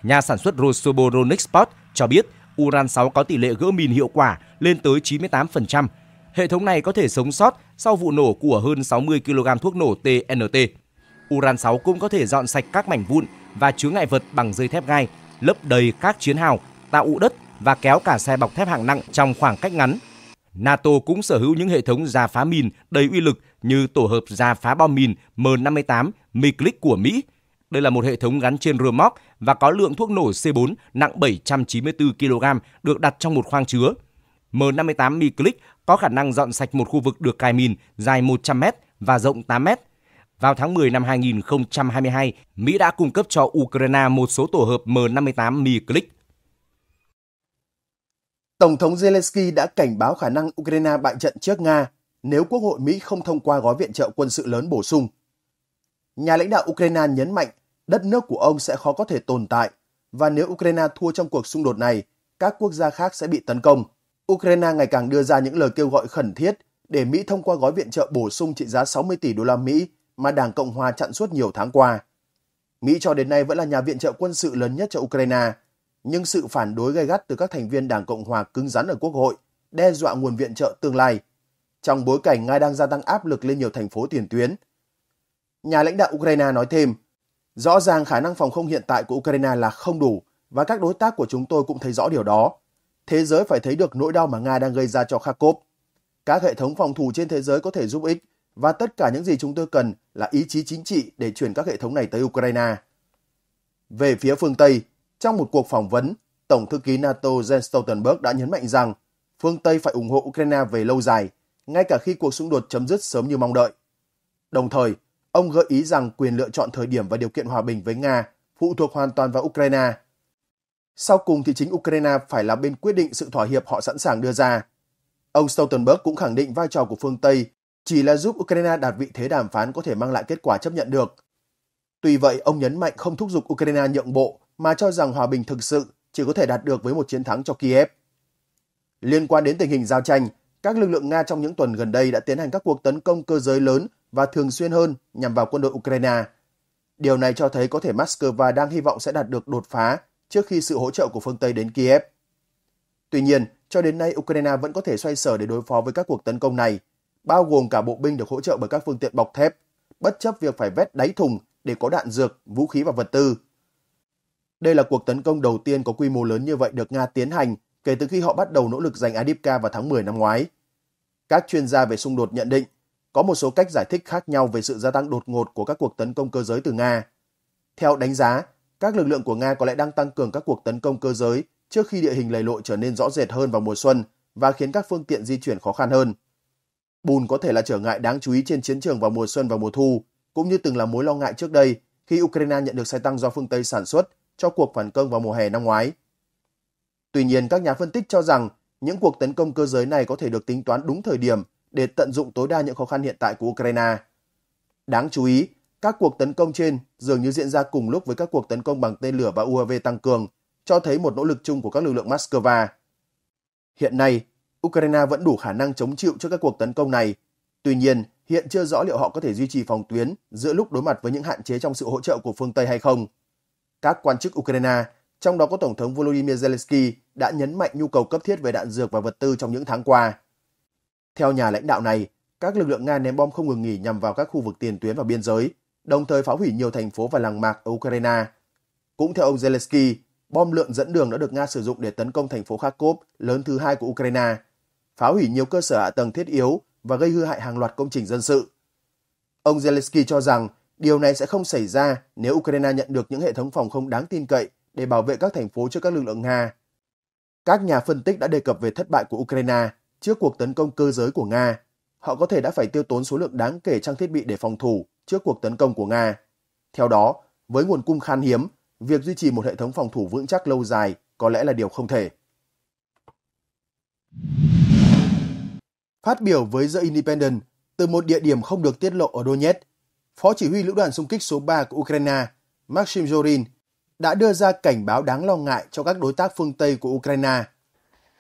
Nhà sản xuất Rosoboronexport cho biết uran 6 có tỷ lệ gỡ mìn hiệu quả lên tới 98%. Hệ thống này có thể sống sót sau vụ nổ của hơn 60 kg thuốc nổ TNT. Uran 6 cũng có thể dọn sạch các mảnh vụn và chứa ngại vật bằng dây thép gai, lấp đầy các chiến hào, tạo ụ đất và kéo cả xe bọc thép hạng nặng trong khoảng cách ngắn. NATO cũng sở hữu những hệ thống giả phá mìn đầy uy lực như tổ hợp giả phá bom mìn M58 Miklik của Mỹ. Đây là một hệ thống gắn trên rơ móc và có lượng thuốc nổ C4 nặng 794 kg được đặt trong một khoang chứa. M58 Miclick có khả năng dọn sạch một khu vực được cài mìn dài 100 m và rộng 8 m. Vào tháng 10 năm 2022, Mỹ đã cung cấp cho Ukraine một số tổ hợp M58 Miclick. Tổng thống Zelensky đã cảnh báo khả năng Ukraine bại trận trước Nga nếu Quốc hội Mỹ không thông qua gói viện trợ quân sự lớn bổ sung. Nhà lãnh đạo Ukraine nhấn mạnh đất nước của ông sẽ khó có thể tồn tại và nếu Ukraine thua trong cuộc xung đột này, các quốc gia khác sẽ bị tấn công. Ukraine ngày càng đưa ra những lời kêu gọi khẩn thiết để Mỹ thông qua gói viện trợ bổ sung trị giá 60 tỷ đô la Mỹ mà Đảng Cộng hòa chặn suốt nhiều tháng qua. Mỹ cho đến nay vẫn là nhà viện trợ quân sự lớn nhất cho Ukraine, nhưng sự phản đối gay gắt từ các thành viên Đảng Cộng hòa cứng rắn ở Quốc hội đe dọa nguồn viện trợ tương lai, trong bối cảnh Nga đang gia tăng áp lực lên nhiều thành phố tiền tuyến. Nhà lãnh đạo Ukraine nói thêm, Rõ ràng khả năng phòng không hiện tại của Ukraine là không đủ và các đối tác của chúng tôi cũng thấy rõ điều đó. Thế giới phải thấy được nỗi đau mà Nga đang gây ra cho Kharkov. Các hệ thống phòng thủ trên thế giới có thể giúp ích và tất cả những gì chúng tôi cần là ý chí chính trị để chuyển các hệ thống này tới Ukraine. Về phía phương Tây, trong một cuộc phỏng vấn, Tổng thư ký NATO Jens Stoltenberg đã nhấn mạnh rằng phương Tây phải ủng hộ Ukraine về lâu dài, ngay cả khi cuộc xung đột chấm dứt sớm như mong đợi. Đồng thời, Ông gợi ý rằng quyền lựa chọn thời điểm và điều kiện hòa bình với Nga phụ thuộc hoàn toàn vào Ukraine. Sau cùng thì chính Ukraine phải là bên quyết định sự thỏa hiệp họ sẵn sàng đưa ra. Ông Stoltenberg cũng khẳng định vai trò của phương Tây chỉ là giúp Ukraine đạt vị thế đàm phán có thể mang lại kết quả chấp nhận được. Tuy vậy, ông nhấn mạnh không thúc giục Ukraine nhượng bộ mà cho rằng hòa bình thực sự chỉ có thể đạt được với một chiến thắng cho Kiev. Liên quan đến tình hình giao tranh, các lực lượng Nga trong những tuần gần đây đã tiến hành các cuộc tấn công cơ giới lớn và thường xuyên hơn nhằm vào quân đội Ukraine. Điều này cho thấy có thể Moscow đang hy vọng sẽ đạt được đột phá trước khi sự hỗ trợ của phương Tây đến Kiev. Tuy nhiên, cho đến nay Ukraine vẫn có thể xoay sở để đối phó với các cuộc tấn công này, bao gồm cả bộ binh được hỗ trợ bởi các phương tiện bọc thép, bất chấp việc phải vét đáy thùng để có đạn dược, vũ khí và vật tư. Đây là cuộc tấn công đầu tiên có quy mô lớn như vậy được Nga tiến hành kể từ khi họ bắt đầu nỗ lực giành Adipka vào tháng 10 năm ngoái. Các chuyên gia về xung đột nhận định có một số cách giải thích khác nhau về sự gia tăng đột ngột của các cuộc tấn công cơ giới từ Nga. Theo đánh giá, các lực lượng của Nga có lẽ đang tăng cường các cuộc tấn công cơ giới trước khi địa hình lầy lội trở nên rõ rệt hơn vào mùa xuân và khiến các phương tiện di chuyển khó khăn hơn. Bùn có thể là trở ngại đáng chú ý trên chiến trường vào mùa xuân và mùa thu, cũng như từng là mối lo ngại trước đây khi Ukraine nhận được xe tăng do phương Tây sản xuất cho cuộc phản công vào mùa hè năm ngoái. Tuy nhiên, các nhà phân tích cho rằng những cuộc tấn công cơ giới này có thể được tính toán đúng thời điểm để tận dụng tối đa những khó khăn hiện tại của Ukraine. Đáng chú ý, các cuộc tấn công trên dường như diễn ra cùng lúc với các cuộc tấn công bằng tên lửa và UAV tăng cường, cho thấy một nỗ lực chung của các lực lượng Moscow. Hiện nay, Ukraine vẫn đủ khả năng chống chịu trước các cuộc tấn công này. Tuy nhiên, hiện chưa rõ liệu họ có thể duy trì phòng tuyến giữa lúc đối mặt với những hạn chế trong sự hỗ trợ của phương Tây hay không. Các quan chức Ukraine, trong đó có Tổng thống Volodymyr Zelensky, đã nhấn mạnh nhu cầu cấp thiết về đạn dược và vật tư trong những tháng qua. Theo nhà lãnh đạo này, các lực lượng Nga ném bom không ngừng nghỉ nhằm vào các khu vực tiền tuyến và biên giới, đồng thời phá hủy nhiều thành phố và làng mạc ở Ukraine. Cũng theo ông Zelensky, bom lượng dẫn đường đã được Nga sử dụng để tấn công thành phố Kharkov lớn thứ hai của Ukraine, phá hủy nhiều cơ sở hạ tầng thiết yếu và gây hư hại hàng loạt công trình dân sự. Ông Zelensky cho rằng điều này sẽ không xảy ra nếu Ukraine nhận được những hệ thống phòng không đáng tin cậy để bảo vệ các thành phố trước các lực lượng Nga. Các nhà phân tích đã đề cập về thất bại của Ukraine Trước cuộc tấn công cơ giới của Nga, họ có thể đã phải tiêu tốn số lượng đáng kể trang thiết bị để phòng thủ trước cuộc tấn công của Nga. Theo đó, với nguồn cung khan hiếm, việc duy trì một hệ thống phòng thủ vững chắc lâu dài có lẽ là điều không thể. Phát biểu với The Independent, từ một địa điểm không được tiết lộ ở Donetsk, Phó Chỉ huy Lữ đoàn xung kích số 3 của Ukraine, Maxim Zorin, đã đưa ra cảnh báo đáng lo ngại cho các đối tác phương Tây của Ukraine –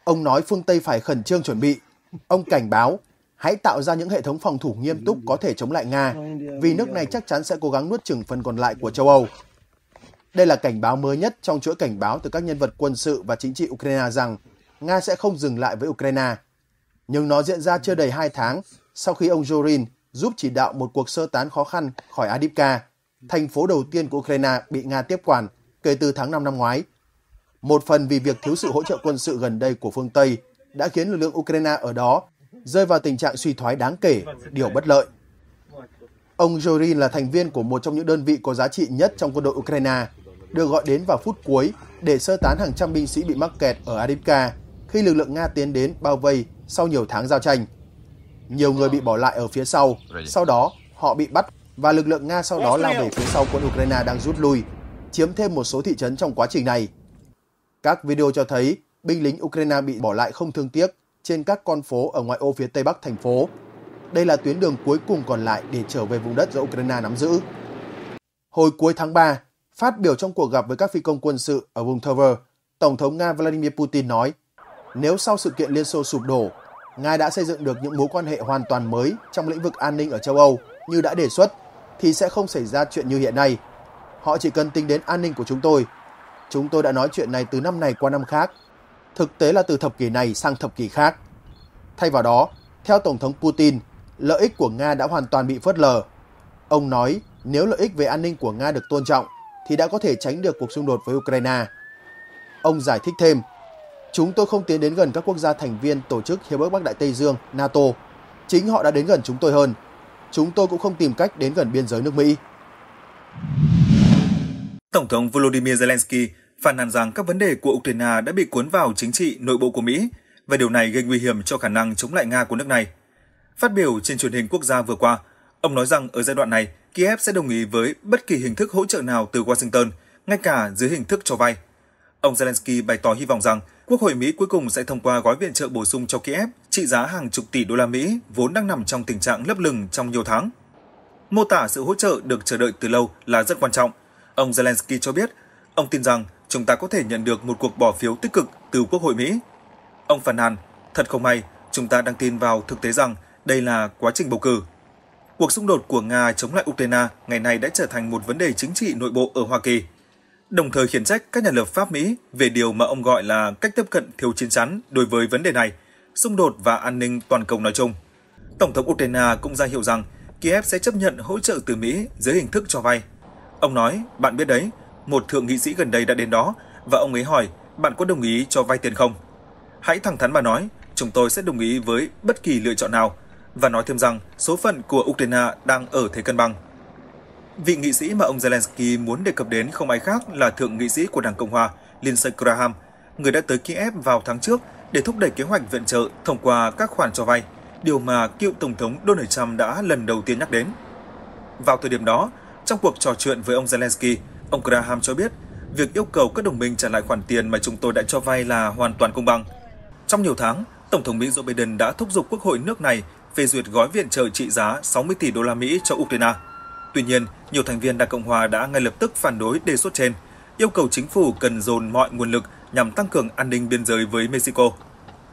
Ông nói phương Tây phải khẩn trương chuẩn bị. Ông cảnh báo, hãy tạo ra những hệ thống phòng thủ nghiêm túc có thể chống lại Nga, vì nước này chắc chắn sẽ cố gắng nuốt chửng phần còn lại của châu Âu. Đây là cảnh báo mới nhất trong chuỗi cảnh báo từ các nhân vật quân sự và chính trị Ukraine rằng Nga sẽ không dừng lại với Ukraine. Nhưng nó diễn ra chưa đầy 2 tháng sau khi ông Jorin giúp chỉ đạo một cuộc sơ tán khó khăn khỏi Adipka, thành phố đầu tiên của Ukraine bị Nga tiếp quản kể từ tháng 5 năm ngoái. Một phần vì việc thiếu sự hỗ trợ quân sự gần đây của phương Tây đã khiến lực lượng Ukraine ở đó rơi vào tình trạng suy thoái đáng kể, điều bất lợi. Ông Jorin là thành viên của một trong những đơn vị có giá trị nhất trong quân đội Ukraine, được gọi đến vào phút cuối để sơ tán hàng trăm binh sĩ bị mắc kẹt ở Adivka khi lực lượng Nga tiến đến bao vây sau nhiều tháng giao tranh. Nhiều người bị bỏ lại ở phía sau, sau đó họ bị bắt và lực lượng Nga sau đó lao về phía sau quân Ukraine đang rút lui, chiếm thêm một số thị trấn trong quá trình này. Các video cho thấy binh lính Ukraine bị bỏ lại không thương tiếc trên các con phố ở ngoại ô phía tây bắc thành phố. Đây là tuyến đường cuối cùng còn lại để trở về vùng đất do Ukraine nắm giữ. Hồi cuối tháng 3, phát biểu trong cuộc gặp với các phi công quân sự ở vùng Tver, Tổng thống Nga Vladimir Putin nói, nếu sau sự kiện Liên Xô sụp đổ, Nga đã xây dựng được những mối quan hệ hoàn toàn mới trong lĩnh vực an ninh ở châu Âu như đã đề xuất, thì sẽ không xảy ra chuyện như hiện nay. Họ chỉ cần tính đến an ninh của chúng tôi Chúng tôi đã nói chuyện này từ năm này qua năm khác. Thực tế là từ thập kỷ này sang thập kỷ khác. Thay vào đó, theo Tổng thống Putin, lợi ích của Nga đã hoàn toàn bị phớt lờ. Ông nói nếu lợi ích về an ninh của Nga được tôn trọng thì đã có thể tránh được cuộc xung đột với Ukraine. Ông giải thích thêm, chúng tôi không tiến đến gần các quốc gia thành viên tổ chức Hiệp ước Bắc Đại Tây Dương, NATO. Chính họ đã đến gần chúng tôi hơn. Chúng tôi cũng không tìm cách đến gần biên giới nước Mỹ. Tổng thống Volodymyr Zelensky phản nàn rằng các vấn đề của Ukraine đã bị cuốn vào chính trị nội bộ của Mỹ và điều này gây nguy hiểm cho khả năng chống lại Nga của nước này. Phát biểu trên truyền hình quốc gia vừa qua, ông nói rằng ở giai đoạn này, Kiev sẽ đồng ý với bất kỳ hình thức hỗ trợ nào từ Washington, ngay cả dưới hình thức cho vay. Ông Zelensky bày tỏ hy vọng rằng Quốc hội Mỹ cuối cùng sẽ thông qua gói viện trợ bổ sung cho Kiev trị giá hàng chục tỷ đô la Mỹ vốn đang nằm trong tình trạng lấp lửng trong nhiều tháng. Mô tả sự hỗ trợ được chờ đợi từ lâu là rất quan trọng Ông Zelensky cho biết, ông tin rằng chúng ta có thể nhận được một cuộc bỏ phiếu tích cực từ Quốc hội Mỹ. Ông phàn nàn, thật không may, chúng ta đang tin vào thực tế rằng đây là quá trình bầu cử. Cuộc xung đột của Nga chống lại Ukraine ngày nay đã trở thành một vấn đề chính trị nội bộ ở Hoa Kỳ, đồng thời khiển trách các nhà lập pháp Mỹ về điều mà ông gọi là cách tiếp cận thiếu chín chắn đối với vấn đề này, xung đột và an ninh toàn cầu nói chung. Tổng thống Ukraine cũng ra hiệu rằng Kiev sẽ chấp nhận hỗ trợ từ Mỹ dưới hình thức cho vay Ông nói, bạn biết đấy, một thượng nghị sĩ gần đây đã đến đó và ông ấy hỏi bạn có đồng ý cho vay tiền không? Hãy thẳng thắn mà nói, chúng tôi sẽ đồng ý với bất kỳ lựa chọn nào và nói thêm rằng số phận của Ukraine đang ở thế cân bằng. Vị nghị sĩ mà ông Zelensky muốn đề cập đến không ai khác là thượng nghị sĩ của Đảng Cộng hòa Lindsey Graham, người đã tới Kiev vào tháng trước để thúc đẩy kế hoạch viện trợ thông qua các khoản cho vay, điều mà cựu Tổng thống Donald Trump đã lần đầu tiên nhắc đến. Vào thời điểm đó, trong cuộc trò chuyện với ông Zelensky, ông Graham cho biết việc yêu cầu các đồng minh trả lại khoản tiền mà chúng tôi đã cho vay là hoàn toàn công bằng. Trong nhiều tháng, Tổng thống Mỹ Joe Biden đã thúc giục Quốc hội nước này phê duyệt gói viện trợ trị giá 60 tỷ đô la Mỹ cho Ukraine. Tuy nhiên, nhiều thành viên Đảng Cộng Hòa đã ngay lập tức phản đối đề xuất trên, yêu cầu chính phủ cần dồn mọi nguồn lực nhằm tăng cường an ninh biên giới với Mexico.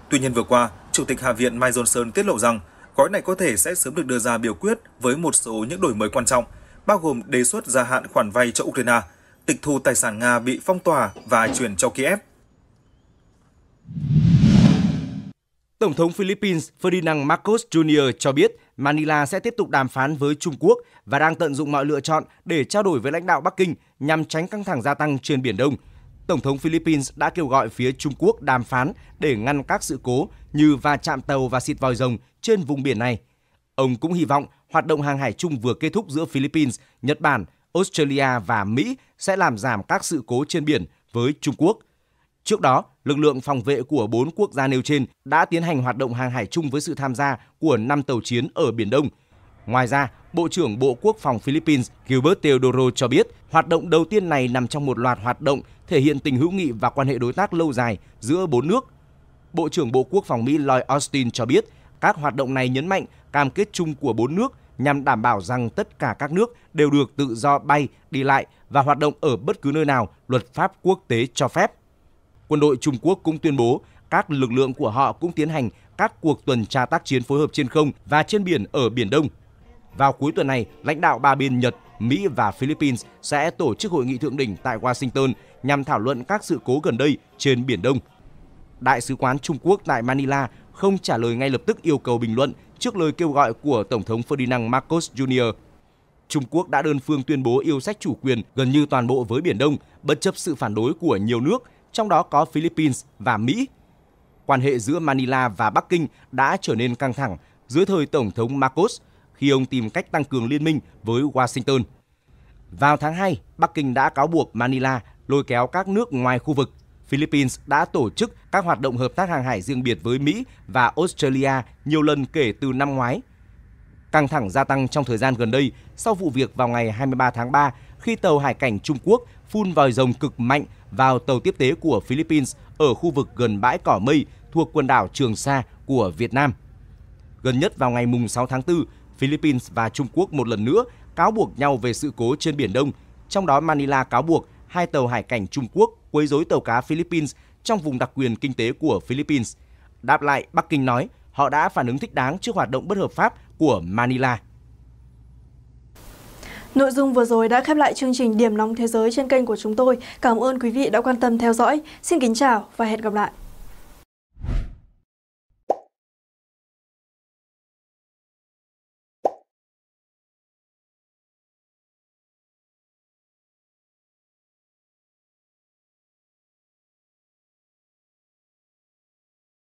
Tuy nhiên vừa qua, Chủ tịch Hạ viện Mike Johnson tiết lộ rằng gói này có thể sẽ sớm được đưa ra biểu quyết với một số những đổi mới quan trọng – bao gồm đề xuất gia hạn khoản vay cho Ukraine, tịch thu tài sản Nga bị phong tỏa và chuyển cho Kiev. Tổng thống Philippines Ferdinand Marcos Jr. cho biết Manila sẽ tiếp tục đàm phán với Trung Quốc và đang tận dụng mọi lựa chọn để trao đổi với lãnh đạo Bắc Kinh nhằm tránh căng thẳng gia tăng trên Biển Đông. Tổng thống Philippines đã kêu gọi phía Trung Quốc đàm phán để ngăn các sự cố như va chạm tàu và xịt vòi rồng trên vùng biển này. Ông cũng hy vọng hoạt động hàng hải chung vừa kết thúc giữa Philippines, Nhật Bản, Australia và Mỹ sẽ làm giảm các sự cố trên biển với Trung Quốc. Trước đó, lực lượng phòng vệ của bốn quốc gia nêu trên đã tiến hành hoạt động hàng hải chung với sự tham gia của 5 tàu chiến ở Biển Đông. Ngoài ra, Bộ trưởng Bộ Quốc phòng Philippines Gilbert Teodoro cho biết hoạt động đầu tiên này nằm trong một loạt hoạt động thể hiện tình hữu nghị và quan hệ đối tác lâu dài giữa bốn nước. Bộ trưởng Bộ Quốc phòng Mỹ Lloyd Austin cho biết các hoạt động này nhấn mạnh cam kết chung của bốn nước nhằm đảm bảo rằng tất cả các nước đều được tự do bay, đi lại và hoạt động ở bất cứ nơi nào luật pháp quốc tế cho phép. Quân đội Trung Quốc cũng tuyên bố các lực lượng của họ cũng tiến hành các cuộc tuần tra tác chiến phối hợp trên không và trên biển ở Biển Đông. Vào cuối tuần này, lãnh đạo ba bên Nhật, Mỹ và Philippines sẽ tổ chức hội nghị thượng đỉnh tại Washington nhằm thảo luận các sự cố gần đây trên Biển Đông. Đại sứ quán Trung Quốc tại Manila không trả lời ngay lập tức yêu cầu bình luận trước lời kêu gọi của Tổng thống Ferdinand Marcos Jr. Trung Quốc đã đơn phương tuyên bố yêu sách chủ quyền gần như toàn bộ với Biển Đông, bất chấp sự phản đối của nhiều nước, trong đó có Philippines và Mỹ. Quan hệ giữa Manila và Bắc Kinh đã trở nên căng thẳng dưới thời Tổng thống Marcos khi ông tìm cách tăng cường liên minh với Washington. Vào tháng 2, Bắc Kinh đã cáo buộc Manila lôi kéo các nước ngoài khu vực Philippines đã tổ chức các hoạt động hợp tác hàng hải riêng biệt với Mỹ và Australia nhiều lần kể từ năm ngoái. Căng thẳng gia tăng trong thời gian gần đây sau vụ việc vào ngày 23 tháng 3 khi tàu hải cảnh Trung Quốc phun vòi rồng cực mạnh vào tàu tiếp tế của Philippines ở khu vực gần bãi cỏ mây thuộc quần đảo Trường Sa của Việt Nam. Gần nhất vào ngày 6 tháng 4, Philippines và Trung Quốc một lần nữa cáo buộc nhau về sự cố trên Biển Đông, trong đó Manila cáo buộc hai tàu hải cảnh Trung Quốc quấy rối tàu cá Philippines trong vùng đặc quyền kinh tế của Philippines. Đáp lại, Bắc Kinh nói họ đã phản ứng thích đáng trước hoạt động bất hợp pháp của Manila. Nội dung vừa rồi đã khép lại chương trình Điểm nóng thế giới trên kênh của chúng tôi. Cảm ơn quý vị đã quan tâm theo dõi. Xin kính chào và hẹn gặp lại.